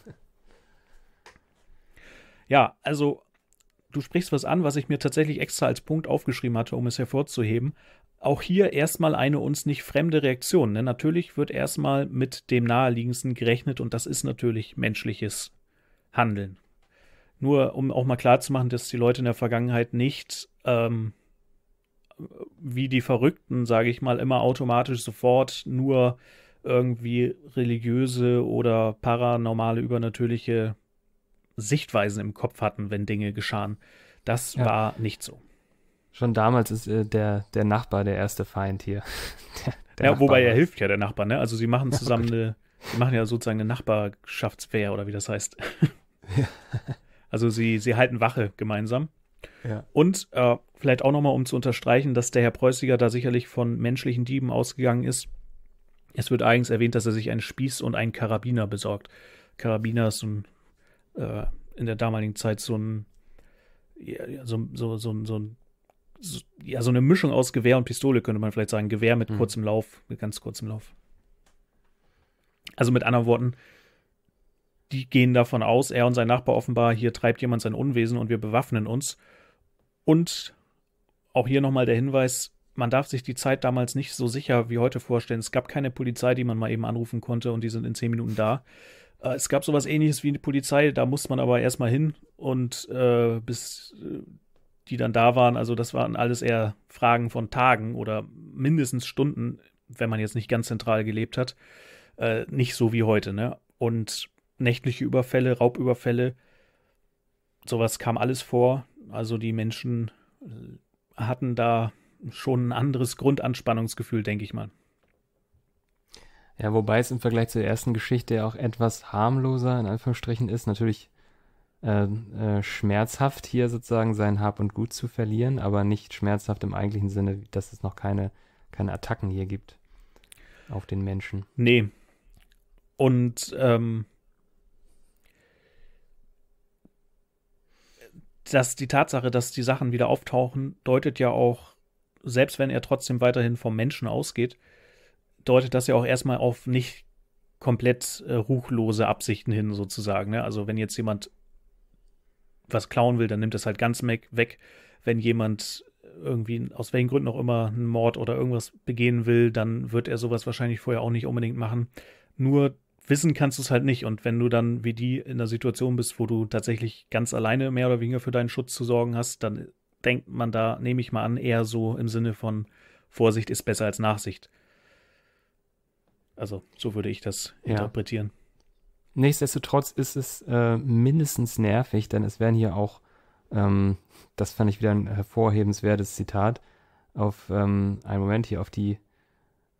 [LAUGHS] Ja, also du sprichst was an, was ich mir tatsächlich extra als Punkt aufgeschrieben hatte, um es hervorzuheben. Auch hier erstmal eine uns nicht fremde Reaktion. Denn ne? Natürlich wird erstmal mit dem Naheliegendsten gerechnet und das ist natürlich menschliches Handeln. Nur um auch mal klarzumachen, dass die Leute in der Vergangenheit nicht ähm, wie die Verrückten, sage ich mal, immer automatisch sofort nur irgendwie religiöse oder paranormale, übernatürliche Sichtweisen im Kopf hatten, wenn Dinge geschahen. Das ja. war nicht so. Schon damals ist äh, der, der Nachbar der erste Feind hier. [LAUGHS] Der, der ja, Nachbar wobei er hilft ja der Nachbar, ne? Also sie machen [LAUGHS] zusammen ja, eine, sie machen ja sozusagen eine Nachbarschaftswehr oder wie das heißt. [LAUGHS] Also sie, sie halten Wache gemeinsam. Ja. Und äh, vielleicht auch nochmal, um zu unterstreichen, dass der Herr Preußiger da sicherlich von menschlichen Dieben ausgegangen ist. Es wird eigens erwähnt, dass er sich einen Spieß und einen Karabiner besorgt. Karabiner ist so ein äh, in der damaligen Zeit so ein, ja, so, so, so, so ein so, ja, so eine Mischung aus Gewehr und Pistole, könnte man vielleicht sagen. Gewehr mit mhm. kurzem Lauf, mit ganz kurzem Lauf. Also mit anderen Worten, die gehen davon aus, er und sein Nachbar offenbar, hier treibt jemand sein Unwesen und wir bewaffnen uns. Und auch hier nochmal der Hinweis, man darf sich die Zeit damals nicht so sicher wie heute vorstellen. Es gab keine Polizei, die man mal eben anrufen konnte und die sind in zehn Minuten da. Äh, es gab sowas ähnliches wie die Polizei, da musste man aber erstmal hin und äh, bis äh, die dann da waren, also das waren alles eher Fragen von Tagen oder mindestens Stunden, wenn man jetzt nicht ganz zentral gelebt hat. Äh, nicht so wie heute, ne? Und nächtliche Überfälle, Raubüberfälle, sowas kam alles vor. Also die Menschen äh, hatten da schon ein anderes Grundanspannungsgefühl, denke ich mal. Ja, wobei es im Vergleich zur ersten Geschichte ja auch etwas harmloser, in Anführungsstrichen, ist. Natürlich äh, äh, schmerzhaft, hier sozusagen sein Hab und Gut zu verlieren, aber nicht schmerzhaft im eigentlichen Sinne, dass es noch keine, keine Attacken hier gibt auf den Menschen. Nee. Und ähm, dass die Tatsache, dass die Sachen wieder auftauchen, deutet ja auch, selbst wenn er trotzdem weiterhin vom Menschen ausgeht, deutet das ja auch erstmal auf nicht komplett äh, ruchlose Absichten hin, sozusagen. Ne? Also wenn jetzt jemand was klauen will, dann nimmt das halt ganz weg. Wenn jemand irgendwie aus welchen Gründen auch immer einen Mord oder irgendwas begehen will, dann wird er sowas wahrscheinlich vorher auch nicht unbedingt machen. Nur wissen kannst du es halt nicht. Und wenn du dann wie die in der Situation bist, wo du tatsächlich ganz alleine mehr oder weniger für deinen Schutz zu sorgen hast, dann denkt man da, nehme ich mal an, eher so im Sinne von Vorsicht ist besser als Nachsicht. Also so würde ich das ja. interpretieren. Nichtsdestotrotz ist es äh, mindestens nervig, denn es werden hier auch, ähm, das fand ich wieder ein hervorhebenswertes Zitat, auf ähm, einen Moment hier auf die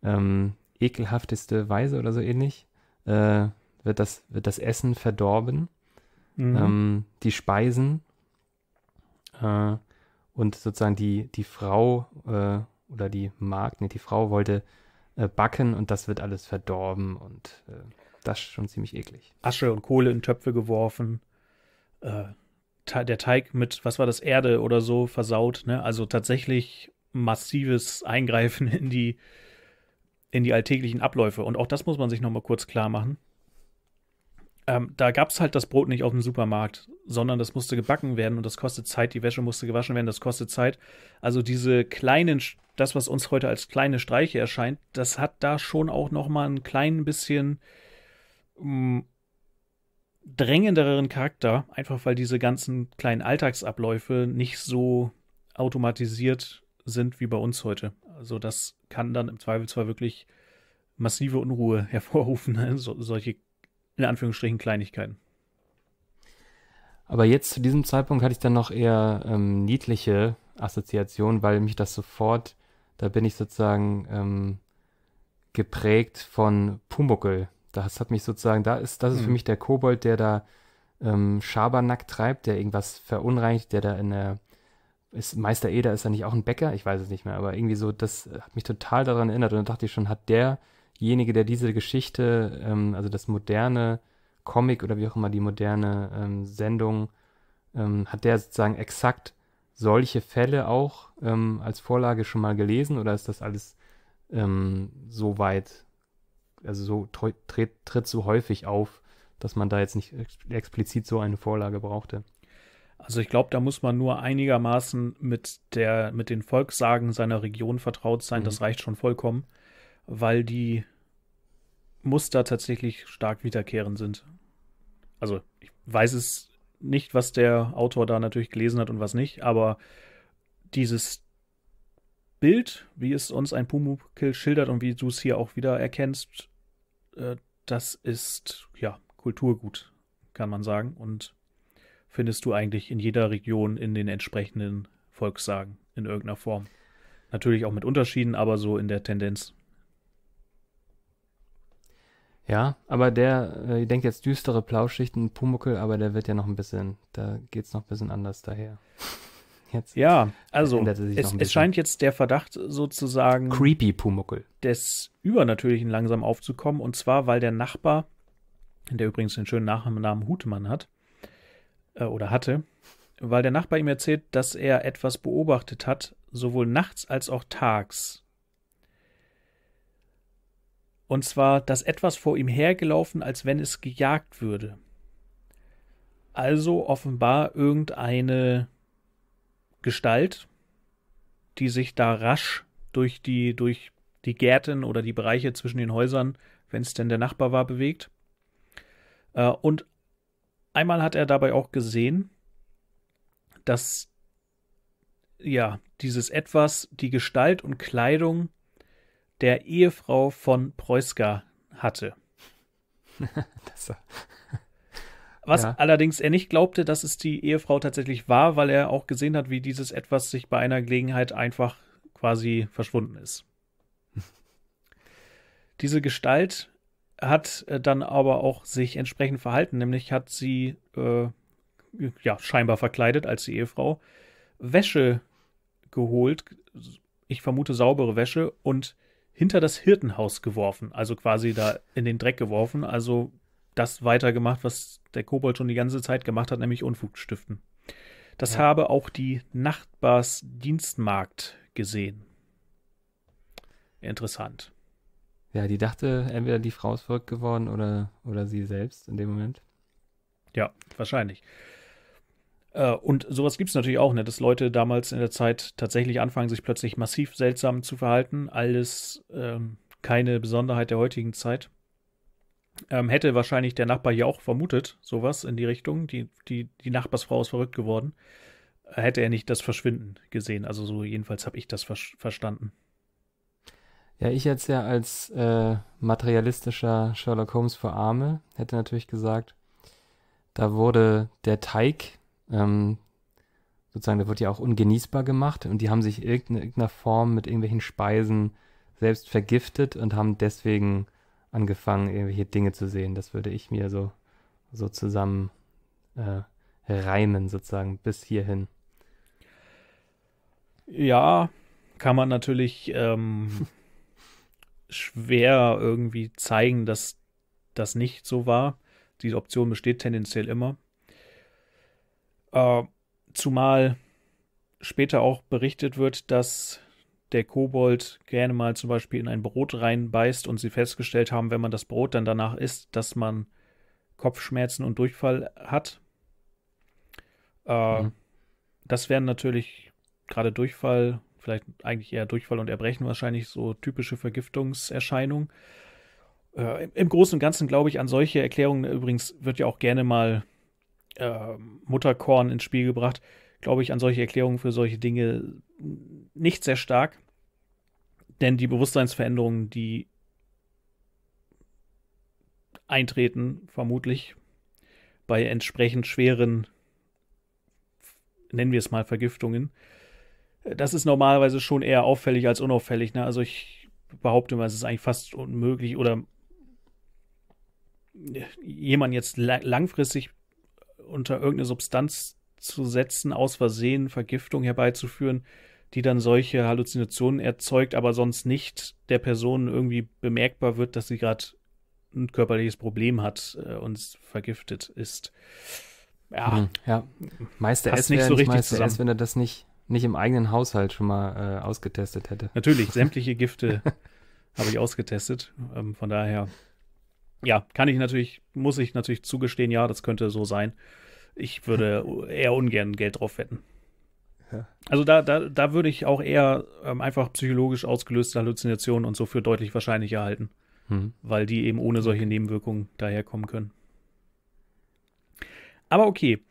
ähm, ekelhafteste Weise oder so ähnlich, äh, wird, das, wird das Essen verdorben, mhm. ähm, die Speisen äh, und sozusagen die, die Frau äh, oder die Magd, nee, die Frau wollte äh, backen und das wird alles verdorben und äh, das ist schon ziemlich eklig. Asche und Kohle in Töpfe geworfen, äh, der Teig mit, was war das, Erde oder so versaut, ne? Also tatsächlich massives Eingreifen [LAUGHS] in die, in die alltäglichen Abläufe. Und auch das muss man sich nochmal kurz klar machen ähm, da gab es halt das Brot nicht auf dem Supermarkt, sondern das musste gebacken werden und das kostet Zeit, die Wäsche musste gewaschen werden, das kostet Zeit. Also diese kleinen, das, was uns heute als kleine Streiche erscheint, das hat da schon auch nochmal ein klein bisschen ähm, mm, drängenderen Charakter, einfach weil diese ganzen kleinen Alltagsabläufe nicht so automatisiert sind wie bei uns heute. Also das kann dann im Zweifel zwar wirklich massive Unruhe [LAUGHS] hervorrufen, ne? so, solche in Anführungsstrichen Kleinigkeiten. Aber jetzt zu diesem Zeitpunkt hatte ich dann noch eher ähm, niedliche Assoziationen, weil mich das sofort, da bin ich sozusagen ähm, geprägt von Pumuckel. Das hat mich sozusagen, da ist, das ist mhm. für hm. mich der Kobold, der da ähm, Schabernack treibt, der irgendwas verunreinigt, der da in der ist Meister Eder ist er nicht auch ein Bäcker? Ich weiß es nicht mehr, aber irgendwie so, das hat mich total daran erinnert und dann dachte ich schon, hat der derjenige, der diese Geschichte, ähm, also das moderne Comic oder wie auch immer die moderne ähm, Sendung, ähm, hat der sozusagen exakt solche Fälle auch ähm, als Vorlage schon mal gelesen oder ist das alles ähm, so weit, also so tritt, tritt so häufig auf, dass man da jetzt nicht ex explizit so eine Vorlage brauchte? Also ich glaube, da muss man nur einigermaßen mit der, mit den Volkssagen seiner Region vertraut sein. Mhm. Das reicht schon vollkommen weil die Muster tatsächlich stark wiederkehrend sind. Also ich weiß es nicht, was der Autor da natürlich gelesen hat und was nicht, aber dieses Bild, wie es uns ein Pumuckl schildert und wie du es hier auch wieder erkennst, äh, das ist ja Kulturgut, kann man sagen, und findest du eigentlich in jeder Region in den entsprechenden Volkssagen in irgendeiner Form. Natürlich auch mit Unterschieden, aber so in der Tendenz. Ja, aber der, äh, ihr denkt jetzt düstere Plauschichten, Pumuckel, aber der wird ja noch ein bisschen, da geht es noch ein bisschen anders daher. [LAUGHS] Jetzt ja, also es, es, scheint jetzt der Verdacht sozusagen creepy Pumuckel des Übernatürlichen langsam aufzukommen und zwar weil der Nachbar, der übrigens den schönen Nachnamen Hutmann hat äh, oder hatte, weil der Nachbar ihm erzählt, dass er etwas beobachtet hat, sowohl nachts als auch tags und zwar, das etwas vor ihm hergelaufen, als wenn es gejagt würde. Also offenbar irgendeine Gestalt, die sich da rasch durch die, durch die Gärten oder die Bereiche zwischen den Häusern, wenn es denn der Nachbar war, bewegt. Äh, und einmal hat er dabei auch gesehen, dass ja, dieses etwas die Gestalt und Kleidung der Ehefrau von Preuska hatte. [LAUGHS] das, was ja. allerdings er nicht glaubte, dass es die Ehefrau tatsächlich war, weil er auch gesehen hat, wie dieses etwas sich bei einer Gelegenheit einfach quasi verschwunden ist. [LAUGHS] Diese Gestalt hat äh, dann aber auch sich entsprechend verhalten, nämlich hat sie äh, ja scheinbar verkleidet als die Ehefrau Wäsche geholt, ich vermute saubere Wäsche und hinter das Hirtenhaus geworfen, also quasi da in den Dreck geworfen, also das weitergemacht, was der Kobold schon die ganze Zeit gemacht hat, nämlich Unfug stiften. Das ja. habe auch die Nachbarsdienstmarkt gesehen. Interessant. Ja, die dachte, entweder die Frau ist verrückt geworden oder, oder sie selbst in dem Moment. Ja, wahrscheinlich. Äh, und sowas gibt es natürlich auch, ne, dass Leute damals in der Zeit tatsächlich anfangen, sich plötzlich massiv seltsam zu verhalten. Alles ähm, keine Besonderheit der heutigen Zeit. Ähm, hätte wahrscheinlich der Nachbar hier auch vermutet, sowas in die Richtung. Die, die, die Nachbarsfrau ist verrückt geworden. Äh, hätte er nicht das Verschwinden gesehen. Also so jedenfalls habe ich das ver verstanden. Ja, ich jetzt ja als äh, materialistischer Sherlock Holmes für Arme hätte natürlich gesagt, da wurde der Teig ähm, sozusagen, da wird ja auch ungenießbar gemacht und die haben sich in irgendeiner Form mit irgendwelchen Speisen selbst vergiftet und haben deswegen angefangen, irgendwelche Dinge zu sehen. Das würde ich mir so, so zusammen äh, reimen, sozusagen, bis hierhin. Ja, kann man natürlich ähm, [LAUGHS] schwer irgendwie zeigen, dass das nicht so war. Diese Option besteht tendenziell immer. Äh, zumal später auch berichtet wird, dass der Kobold gerne mal zum Beispiel in ein Brot reinbeißt und sie festgestellt haben, wenn man das Brot dann danach isst, dass man Kopfschmerzen und Durchfall hat. Äh, mhm. Das wären natürlich gerade Durchfall, vielleicht eigentlich eher Durchfall und Erbrechen wahrscheinlich so typische Vergiftungserscheinungen. Äh, Im Großen und Ganzen glaube ich an solche Erklärungen. Übrigens wird ja auch gerne mal äh, Mutterkorn ins Spiel gebracht, glaube ich an solche Erklärungen für solche Dinge nicht sehr stark. Denn die Bewusstseinsveränderungen, die eintreten, vermutlich bei entsprechend schweren, nennen wir es mal, Vergiftungen, äh, das ist normalerweise schon eher auffällig als unauffällig. Ne? Also ich behaupte mal, es ist eigentlich fast unmöglich oder äh, jemand jetzt langfristig unter irgendeine Substanz zu setzen, aus Versehen Vergiftung herbeizuführen, die dann solche Halluzinationen erzeugt, aber sonst nicht der Person irgendwie bemerkbar wird, dass sie gerade ein körperliches Problem hat äh, und vergiftet ist. Ja, mhm. ja. Meister S nicht so richtig Meister zusammen. S, wenn er das nicht, nicht im eigenen Haushalt schon mal äh, ausgetestet hätte. Natürlich, sämtliche [LAUGHS] Gifte habe ich ausgetestet. Ähm, von daher ja, kann ich natürlich, muss ich natürlich zugestehen, ja, das könnte so sein. Ich würde [LAUGHS] eher ungern Geld drauf wetten. Also da, da, da würde ich auch eher ähm, einfach psychologisch ausgelöste Halluzinationen und so für deutlich wahrscheinlicher halten, mhm. weil die eben ohne solche Nebenwirkungen daherkommen können. Aber okay,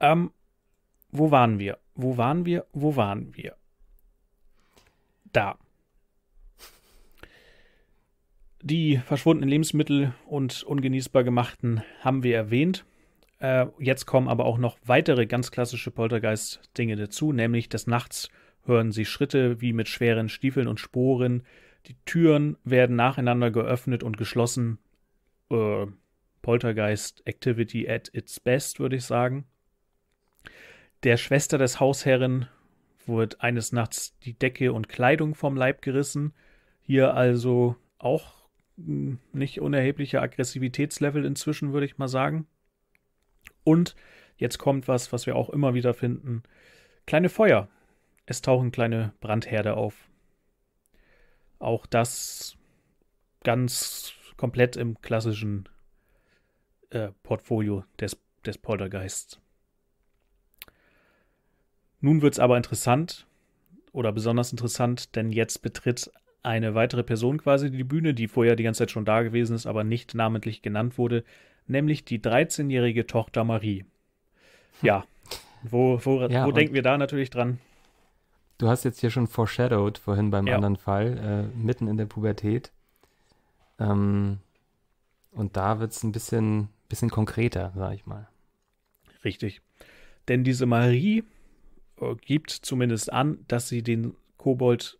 ähm, wo waren wir? Wo waren wir? Wo waren wir? Da. Die verschwundenen Lebensmittel und ungenießbar gemachten haben wir erwähnt. Äh, jetzt kommen aber auch noch weitere ganz klassische Poltergeist-Dinge dazu, nämlich des Nachts hören sie Schritte wie mit schweren Stiefeln und Sporen. Die Türen werden nacheinander geöffnet und geschlossen. Äh, Poltergeist Activity at its best, würde ich sagen. Der Schwester des Hausherren wird eines Nachts die Decke und Kleidung vom Leib gerissen. Hier also auch hm, nicht unerhebliche Aggressivitätslevel inzwischen, würde ich mal sagen. Und jetzt kommt was, was wir auch immer wieder finden. Kleine Feuer. Es tauchen kleine Brandherde auf. Auch das ganz komplett im klassischen äh, Portfolio des, des Poltergeists. Nun wird es aber interessant oder besonders interessant, denn jetzt betritt eine weitere Person quasi die Bühne, die vorher die ganze Zeit schon da gewesen ist, aber nicht namentlich genannt wurde, nämlich die 13-jährige Tochter Marie. Ja, wo, wo, ja, wo denken wir da natürlich dran? Du hast jetzt hier schon foreshadowed vorhin beim ja. anderen Fall, äh, mitten in der Pubertät. Ähm, und da wird es ein bisschen, bisschen konkreter, sag ich mal. Richtig. Denn diese Marie äh, gibt zumindest an, dass sie den Kobold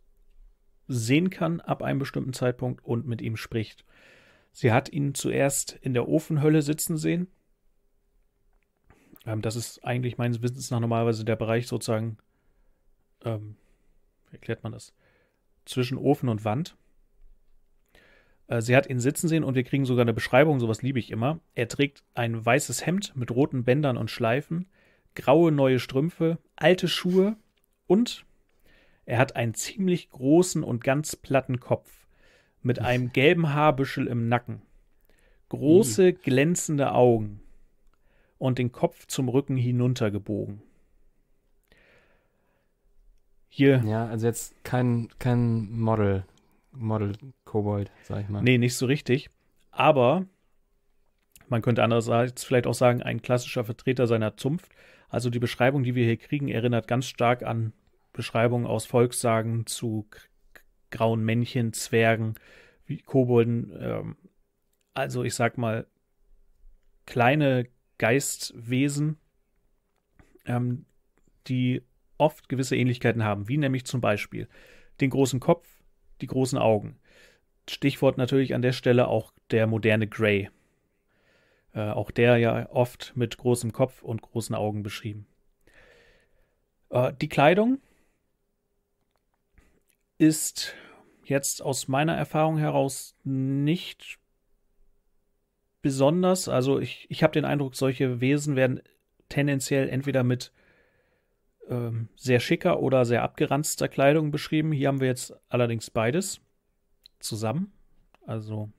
sehen kann ab einem bestimmten Zeitpunkt und mit ihm spricht. Sie hat ihn zuerst in der Ofenhölle sitzen sehen. Ähm, das ist eigentlich meines Wissens nach normalerweise der Bereich sozusagen, ähm, wie erklärt man das, zwischen Ofen und Wand. Äh, sie hat ihn sitzen sehen und wir kriegen sogar eine Beschreibung, sowas liebe ich immer. Er trägt ein weißes Hemd mit roten Bändern und Schleifen, graue neue Strümpfe, alte Schuhe und er hat einen ziemlich großen und ganz platten Kopf mit einem gelben Haarbüschel im Nacken, große glänzende Augen und den Kopf zum Rücken hinuntergebogen. Hier. Ja, also jetzt kein, kein Model, Model-Kobold, sag ich mal. Nee, nicht so richtig. Aber man könnte andererseits vielleicht auch sagen, ein klassischer Vertreter seiner Zunft. Also die Beschreibung, die wir hier kriegen, erinnert ganz stark an Beschreibungen aus Volkssagen zu grauen Männchen, Zwergen, wie Kobolden, ähm, also ich sag mal kleine Geistwesen, ähm, die oft gewisse Ähnlichkeiten haben, wie nämlich zum Beispiel den großen Kopf, die großen Augen. Stichwort natürlich an der Stelle auch der moderne Grey. Äh, auch der ja oft mit großem Kopf und großen Augen beschrieben. Äh, die Kleidung ist jetzt aus meiner Erfahrung heraus nicht besonders. Also ich, ich habe den Eindruck, solche Wesen werden tendenziell entweder mit ähm, sehr schicker oder sehr abgeranzter Kleidung beschrieben. Hier haben wir jetzt allerdings beides zusammen. Also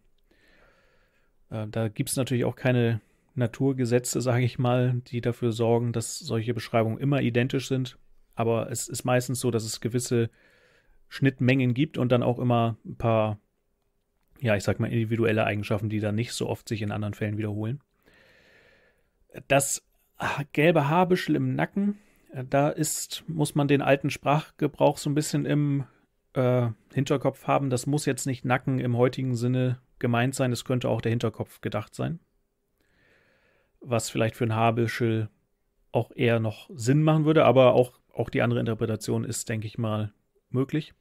äh, da gibt es natürlich auch keine Naturgesetze, [LAUGHS] sage ich mal, die dafür sorgen, dass solche Beschreibungen immer identisch sind. Aber es ist meistens so, dass es gewisse Schnittmengen gibt und dann auch immer ein paar, ja, ich sag mal, individuelle Eigenschaften, die dann nicht so oft sich in anderen Fällen wiederholen. Das gelbe Haarbüschel im Nacken, äh, da ist, muss man den alten Sprachgebrauch so ein bisschen im äh, Hinterkopf haben. Das muss jetzt nicht Nacken im heutigen Sinne gemeint sein, es könnte auch der Hinterkopf gedacht sein. Was vielleicht für ein Haarbüschel auch eher noch Sinn machen würde, aber auch, auch die andere Interpretation ist, denke ich mal, möglich.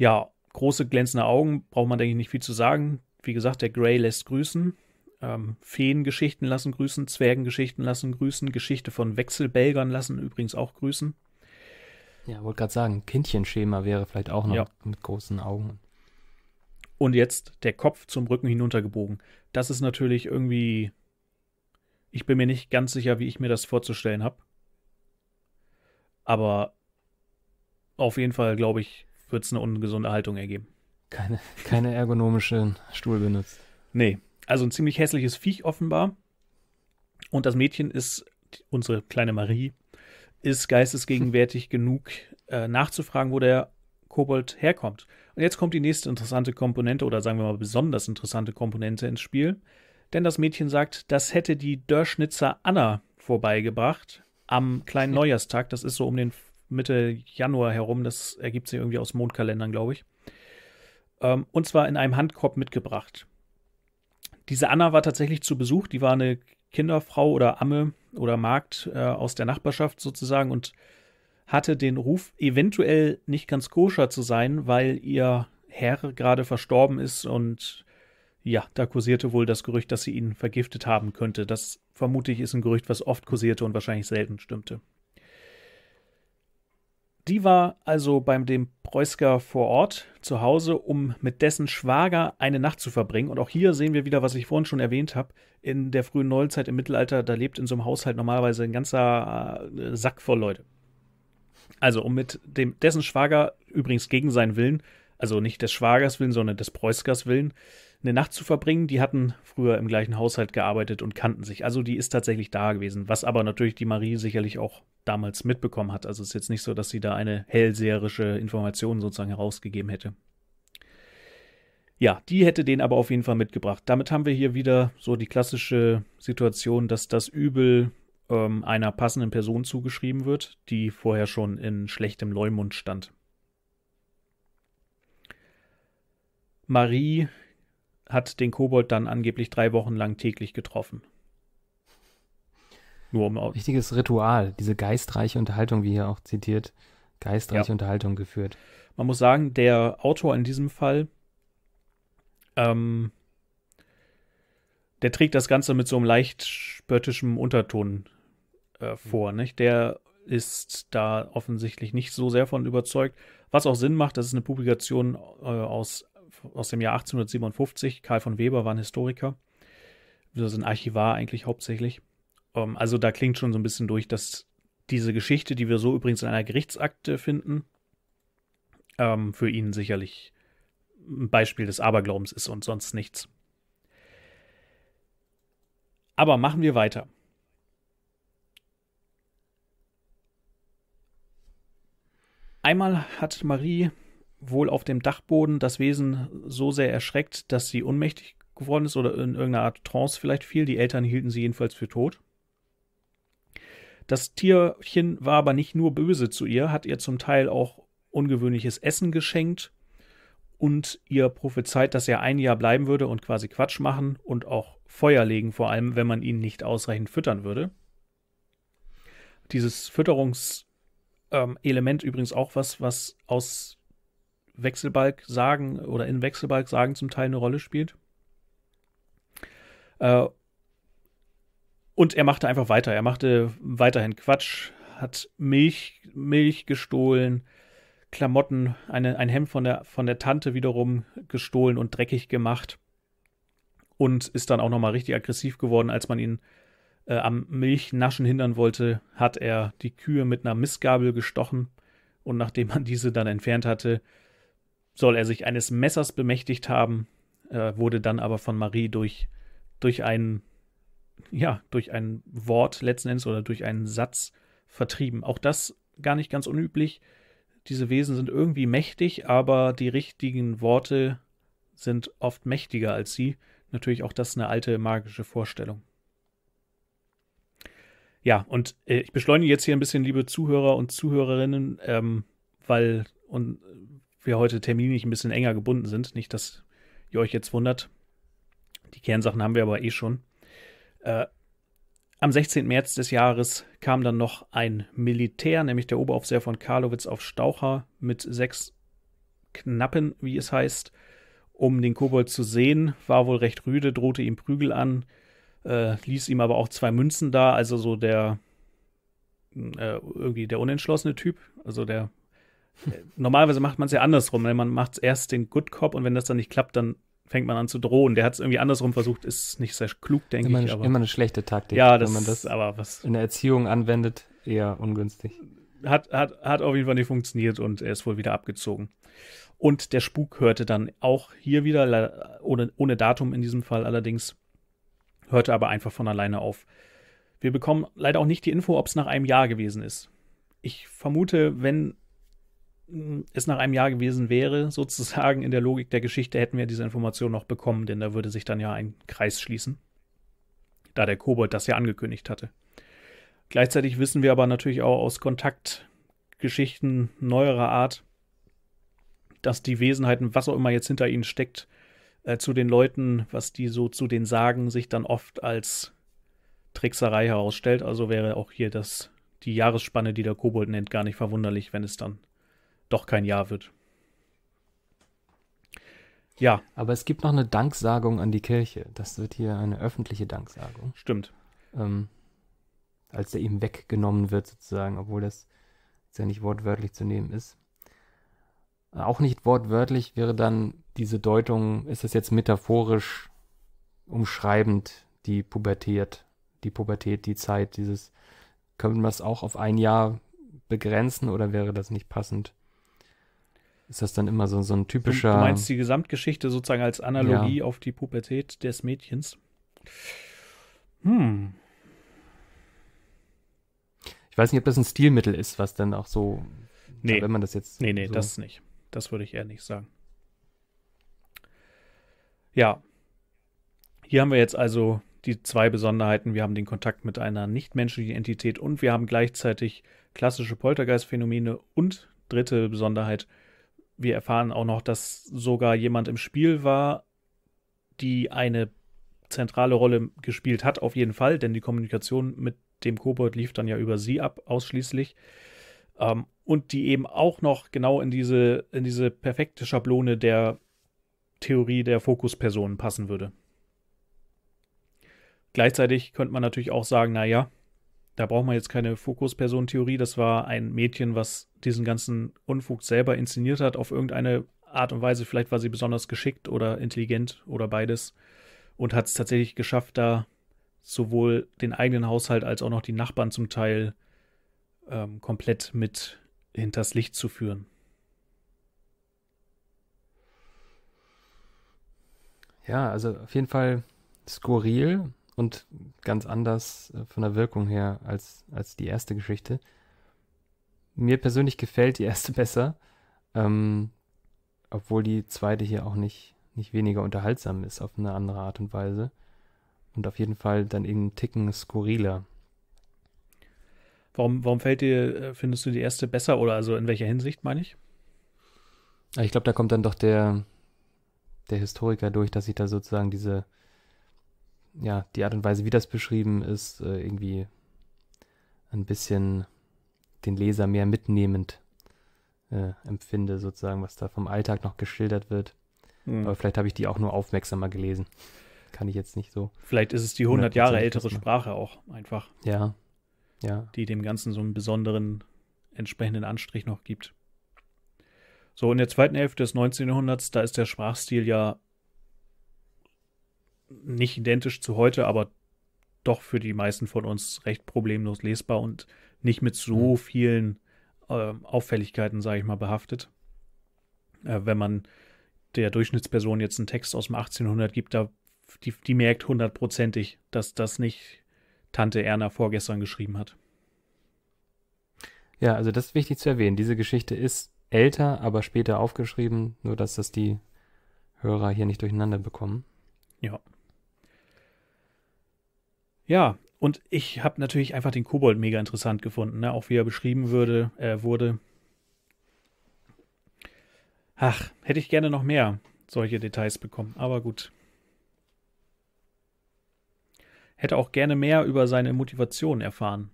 Ja, große glänzende Augen, braucht man, denke ich, nicht viel zu sagen. Wie gesagt, der Grey lässt grüßen. Ähm, Feengeschichten lassen grüßen, Zwergengeschichten lassen grüßen, Geschichte von Wechselbelgern lassen übrigens auch grüßen. Ja, wollte gerade sagen, Kindchenschema wäre vielleicht auch noch ja. mit großen Augen. Und jetzt der Kopf zum Rücken hinuntergebogen. Das ist natürlich irgendwie. Ich bin mir nicht ganz sicher, wie ich mir das vorzustellen habe. Aber auf jeden Fall, glaube ich, wird es eine ungesunde Haltung ergeben. Keine, keine ergonomischen Stuhl benutzt. Nee, also ein ziemlich hässliches Viech offenbar. Und das Mädchen ist, unsere kleine Marie, ist geistesgegenwärtig [LAUGHS] genug äh, nachzufragen, wo der Kobold herkommt. Und jetzt kommt die nächste interessante Komponente oder sagen wir mal besonders interessante Komponente ins Spiel. Denn das Mädchen sagt, das hätte die Dörschnitzer Anna vorbeigebracht am kleinen [LAUGHS] Neujahrstag. Das ist so um den Mitte Januar herum. Das ergibt sich irgendwie aus Mondkalendern, glaube ich. Ähm, und zwar in einem Handkorb mitgebracht. Diese Anna war tatsächlich zu Besuch. Die war eine Kinderfrau oder Amme oder Magd äh, aus der Nachbarschaft sozusagen und hatte den Ruf, eventuell nicht ganz koscher zu sein, weil ihr Herr gerade verstorben ist und ja, da kursierte wohl das Gerücht, dass sie ihn vergiftet haben könnte. Das vermute ich ist ein Gerücht, was oft kursierte und wahrscheinlich selten stimmte. Die war also beim dem Preusker vor Ort zu Hause, um mit dessen Schwager eine Nacht zu verbringen. Und auch hier sehen wir wieder, was ich vorhin schon erwähnt habe. In der frühen Neuzeit im Mittelalter, da lebt in so einem Haushalt normalerweise ein ganzer äh, Sack voll Leute. Also, um mit dem, dessen Schwager, übrigens gegen seinen Willen, also nicht des Schwagers Willen, sondern des Preuskers Willen, eine Nacht zu verbringen. Die hatten früher im gleichen Haushalt gearbeitet und kannten sich. Also die ist tatsächlich da gewesen, was aber natürlich die Marie sicherlich auch damals mitbekommen hat. Also es ist jetzt nicht so, dass sie da eine hellseherische Information sozusagen herausgegeben hätte. Ja, die hätte den aber auf jeden Fall mitgebracht. Damit haben wir hier wieder so die klassische Situation, dass das Übel ähm, einer passenden Person zugeschrieben wird, die vorher schon in schlechtem Leumund stand. Marie hat den Kobold dann angeblich drei Wochen lang täglich getroffen. Nur um Richtiges Ritual, diese geistreiche Unterhaltung, wie hier auch zitiert, geistreiche ja. Unterhaltung geführt. Man muss sagen, der Autor in diesem Fall, ähm, der trägt das Ganze mit so einem leicht spöttischem Unterton äh, mhm. vor. Nicht? Der ist da offensichtlich nicht so sehr von überzeugt, was auch Sinn macht. Das ist eine Publikation äh, aus aus dem Jahr 1857. Karl von Weber war ein Historiker. Das ist ein Archivar eigentlich hauptsächlich. Um, ähm, also da klingt schon so ein bisschen durch, dass diese Geschichte, die wir so übrigens in einer Gerichtsakte finden, ähm, für ihn sicherlich ein Beispiel des Aberglaubens ist und sonst nichts. Aber machen wir weiter. Einmal hat Marie wohl auf dem Dachboden das Wesen so sehr erschreckt, dass sie unmächtig geworden ist oder in irgendeiner Art Trance vielleicht fiel. Die Eltern hielten sie jedenfalls für tot. Das Tierchen war aber nicht nur böse zu ihr, hat ihr zum Teil auch ungewöhnliches Essen geschenkt und ihr prophezeit, dass er ein Jahr bleiben würde und quasi Quatsch machen und auch Feuer legen, vor allem wenn man ihn nicht ausreichend füttern würde. Dieses Fütterungselement ähm, übrigens auch was, was aus Wechselbalg sagen oder in Wechselbalg sagen zum Teil eine Rolle spielt. Äh, und er machte einfach weiter. Er machte weiterhin Quatsch, hat Milch, Milch gestohlen, Klamotten, eine, ein Hemd von der, von der Tante wiederum gestohlen und dreckig gemacht. Und ist dann auch nochmal richtig aggressiv geworden, als man ihn äh, am Milchnaschen hindern wollte, hat er die Kühe mit einer Missgabel gestochen. Und nachdem man diese dann entfernt hatte, soll er sich eines Messers bemächtigt haben, äh, wurde dann aber von Marie durch, durch ein, ja, durch ein Wort letzten Endes oder durch einen Satz vertrieben. Auch das gar nicht ganz unüblich. Diese Wesen sind irgendwie mächtig, aber die richtigen Worte sind oft mächtiger als sie. Natürlich auch das eine alte magische Vorstellung. Ja, und äh, ich beschleunige jetzt hier ein bisschen, liebe Zuhörer und Zuhörerinnen, ähm, weil, und, wir heute terminlich ein bisschen enger gebunden sind. Nicht, dass ihr euch jetzt wundert. Die Kernsachen haben wir aber eh schon. Äh, am 16. März des Jahres kam dann noch ein Militär, nämlich der Oberaufseher von Karlowitz auf Staucher mit sechs Knappen, wie es heißt, um den Kobold zu sehen. War wohl recht rüde, drohte ihm Prügel an, äh, ließ ihm aber auch zwei Münzen da, also so der äh, irgendwie der unentschlossene Typ, also der normalerweise macht man es ja andersrum. Ne? Man macht erst den Good Cop und wenn das dann nicht klappt, dann fängt man an zu drohen. Der hat es irgendwie andersrum versucht, ist nicht sehr klug, denke immer ich. Eine, immer eine schlechte Taktik, ja, das, wenn man das aber was, in der Erziehung anwendet, eher ungünstig. Hat, hat, hat auf jeden Fall nicht funktioniert und er ist wohl wieder abgezogen. Und der Spuk hörte dann auch hier wieder, ohne, ohne Datum in diesem Fall allerdings, hörte aber einfach von alleine auf. Wir bekommen leider auch nicht die Info, ob es nach einem Jahr gewesen ist. Ich vermute, wenn es nach einem Jahr gewesen wäre, sozusagen in der Logik der Geschichte, hätten wir diese Information noch bekommen, denn da würde sich dann ja ein Kreis schließen, da der Kobold das ja angekündigt hatte. Gleichzeitig wissen wir aber natürlich auch aus Kontaktgeschichten neuerer Art, dass die Wesenheiten, was auch immer jetzt hinter ihnen steckt, äh, zu den Leuten, was die so zu den sagen, sich dann oft als Trickserei herausstellt. Also wäre auch hier das, die Jahresspanne, die der Kobold nennt, gar nicht verwunderlich, wenn es dann doch kein Jahr wird. Ja. Aber es gibt noch eine Danksagung an die Kirche. Das wird hier eine öffentliche Danksagung. Stimmt. Ähm, als er ihm weggenommen wird, sozusagen, obwohl das ja nicht wortwörtlich zu nehmen ist. Auch nicht wortwörtlich wäre dann diese Deutung, ist es jetzt metaphorisch umschreibend, die pubertiert, die Pubertät, die Zeit, dieses, können wir es auch auf ein Jahr begrenzen oder wäre das nicht passend? ist das dann immer so, so ein typischer. Du, meinst die Gesamtgeschichte sozusagen als Analogie ja. auf die Pubertät des Mädchens? Hm. Ich weiß nicht, ob das ein Stilmittel ist, was dann auch so. Nee. Wenn man das jetzt. Nee, nee, so das nicht. Das würde ich eher nicht sagen. Ja. Hier haben wir jetzt also die zwei Besonderheiten. Wir haben den Kontakt mit einer nichtmenschlichen Entität und wir haben gleichzeitig klassische Poltergeistphänomene und dritte Besonderheit, wir erfahren auch noch, dass sogar jemand im Spiel war, die eine zentrale Rolle gespielt hat, auf jeden Fall, denn die Kommunikation mit dem Kobold lief dann ja über sie ab, ausschließlich. Ähm, und die eben auch noch genau in diese, in diese perfekte Schablone der Theorie der Fokuspersonen passen würde. Gleichzeitig könnte man natürlich auch sagen, naja, da braucht man jetzt keine Fokuspersonentheorie. Das war ein Mädchen, was diesen ganzen Unfug selber inszeniert hat, auf irgendeine Art und Weise. Vielleicht war sie besonders geschickt oder intelligent oder beides und hat es tatsächlich geschafft, da sowohl den eigenen Haushalt als auch noch die Nachbarn zum Teil ähm, komplett mit hinters Licht zu führen. Ja, also auf jeden Fall skurril und ganz anders äh, von der Wirkung her als, als die erste Geschichte. Mir persönlich gefällt die erste [LAUGHS] besser, ähm, obwohl die zweite hier auch nicht, nicht weniger unterhaltsam ist auf eine andere Art und Weise und auf jeden Fall dann eben einen Ticken skurriler. Warum, warum fällt dir, äh, findest du die erste besser oder also in welcher Hinsicht, meine ich? Ich glaube, da kommt dann doch der, der Historiker durch, dass ich da sozusagen diese ja, die Art und Weise, wie das beschrieben ist, äh, irgendwie ein bisschen den Leser mehr mitnehmend äh, empfinde, sozusagen, was da vom Alltag noch geschildert wird. Hm. Aber vielleicht habe ich die auch nur aufmerksamer gelesen. Kann ich jetzt nicht so. Vielleicht ist es die 100 Jahre ältere Sprache auch einfach. Ja. Ja. Die dem Ganzen so einen besonderen, entsprechenden Anstrich noch gibt. So, in der zweiten Hälfte des 19. Jahrhunderts, da ist der Sprachstil ja nicht identisch zu heute, aber doch für die meisten von uns recht problemlos lesbar und nicht mit so mhm. vielen äh, Auffälligkeiten, sage ich mal, behaftet. Äh, wenn man der Durchschnittsperson jetzt einen Text aus dem 1800 gibt, da, die, die merkt hundertprozentig, dass das nicht Tante Erna vorgestern geschrieben hat. Ja, also das ist wichtig zu erwähnen. Diese Geschichte ist älter, aber später aufgeschrieben, nur dass das die Hörer hier nicht durcheinander bekommen. Ja. Ja, und ich habe natürlich einfach den Kobold mega interessant gefunden, ne? auch wie er beschrieben würde, äh, wurde. Ach, hätte ich gerne noch mehr solche Details bekommen, aber gut. Hätte auch gerne mehr über seine Motivation erfahren.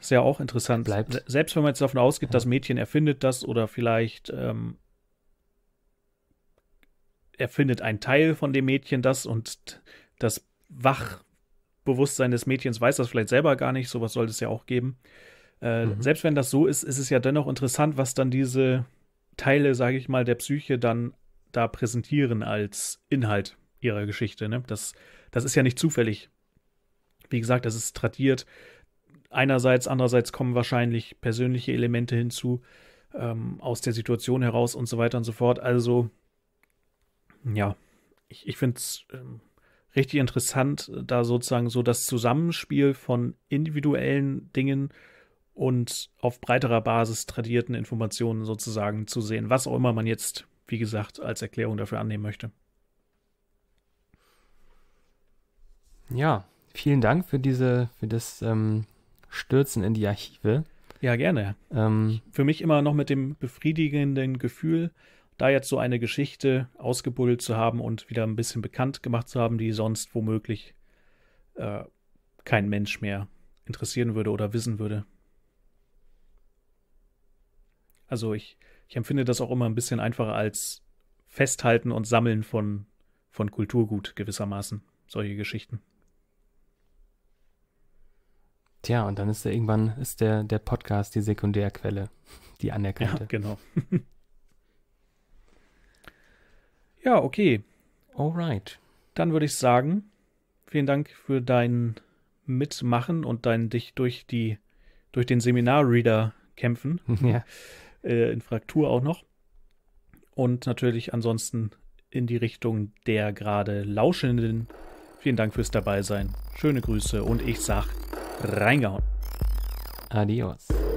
Ist ja auch interessant. Bleibt. Selbst wenn man jetzt davon ausgeht, ja. das Mädchen erfindet das oder vielleicht ähm, erfindet ein Teil von dem Mädchen das und das Wachbewusstsein des Mädchens weiß das vielleicht selber gar nicht. Sowas sollte es ja auch geben. Äh, mhm. Selbst wenn das so ist, ist es ja dennoch interessant, was dann diese Teile, sage ich mal, der Psyche dann da präsentieren als Inhalt ihrer Geschichte. Ne? Das, das ist ja nicht zufällig. Wie gesagt, das ist tradiert. Einerseits, andererseits kommen wahrscheinlich persönliche Elemente hinzu, ähm, aus der Situation heraus und so weiter und so fort. Also, ja, ich, ich finde es ähm, richtig interessant, äh, da sozusagen so das Zusammenspiel von individuellen Dingen und auf breiterer Basis tradierten Informationen sozusagen zu sehen, was auch immer man jetzt, wie gesagt, als Erklärung dafür annehmen möchte. Ja, vielen Dank für diese, für das ähm, Stürzen in die Archive. Ja, gerne. Ähm, Für mich immer noch mit dem befriedigenden Gefühl, da jetzt so eine Geschichte ausgebuddelt zu haben und wieder ein bisschen bekannt gemacht zu haben, die sonst womöglich äh, kein Mensch mehr interessieren würde oder wissen würde. Also ich, ich empfinde das auch immer ein bisschen einfacher als Festhalten und Sammeln von, von Kulturgut gewissermaßen, solche Geschichten. Tja, und dann ist der irgendwann ist der, der Podcast die Sekundärquelle, die anerkannte. Ja, genau. [LAUGHS] Ja, okay. Alright. Dann würde ich sagen, vielen Dank für dein Mitmachen und dein dich durch die durch den Seminarreader kämpfen. [LAUGHS] Ja. Äh, in Fraktur auch noch. Und natürlich ansonsten in die Richtung der gerade Lauschenden. Vielen Dank fürs Dabeisein. Schöne Grüße und ich sag reingehauen. Adios.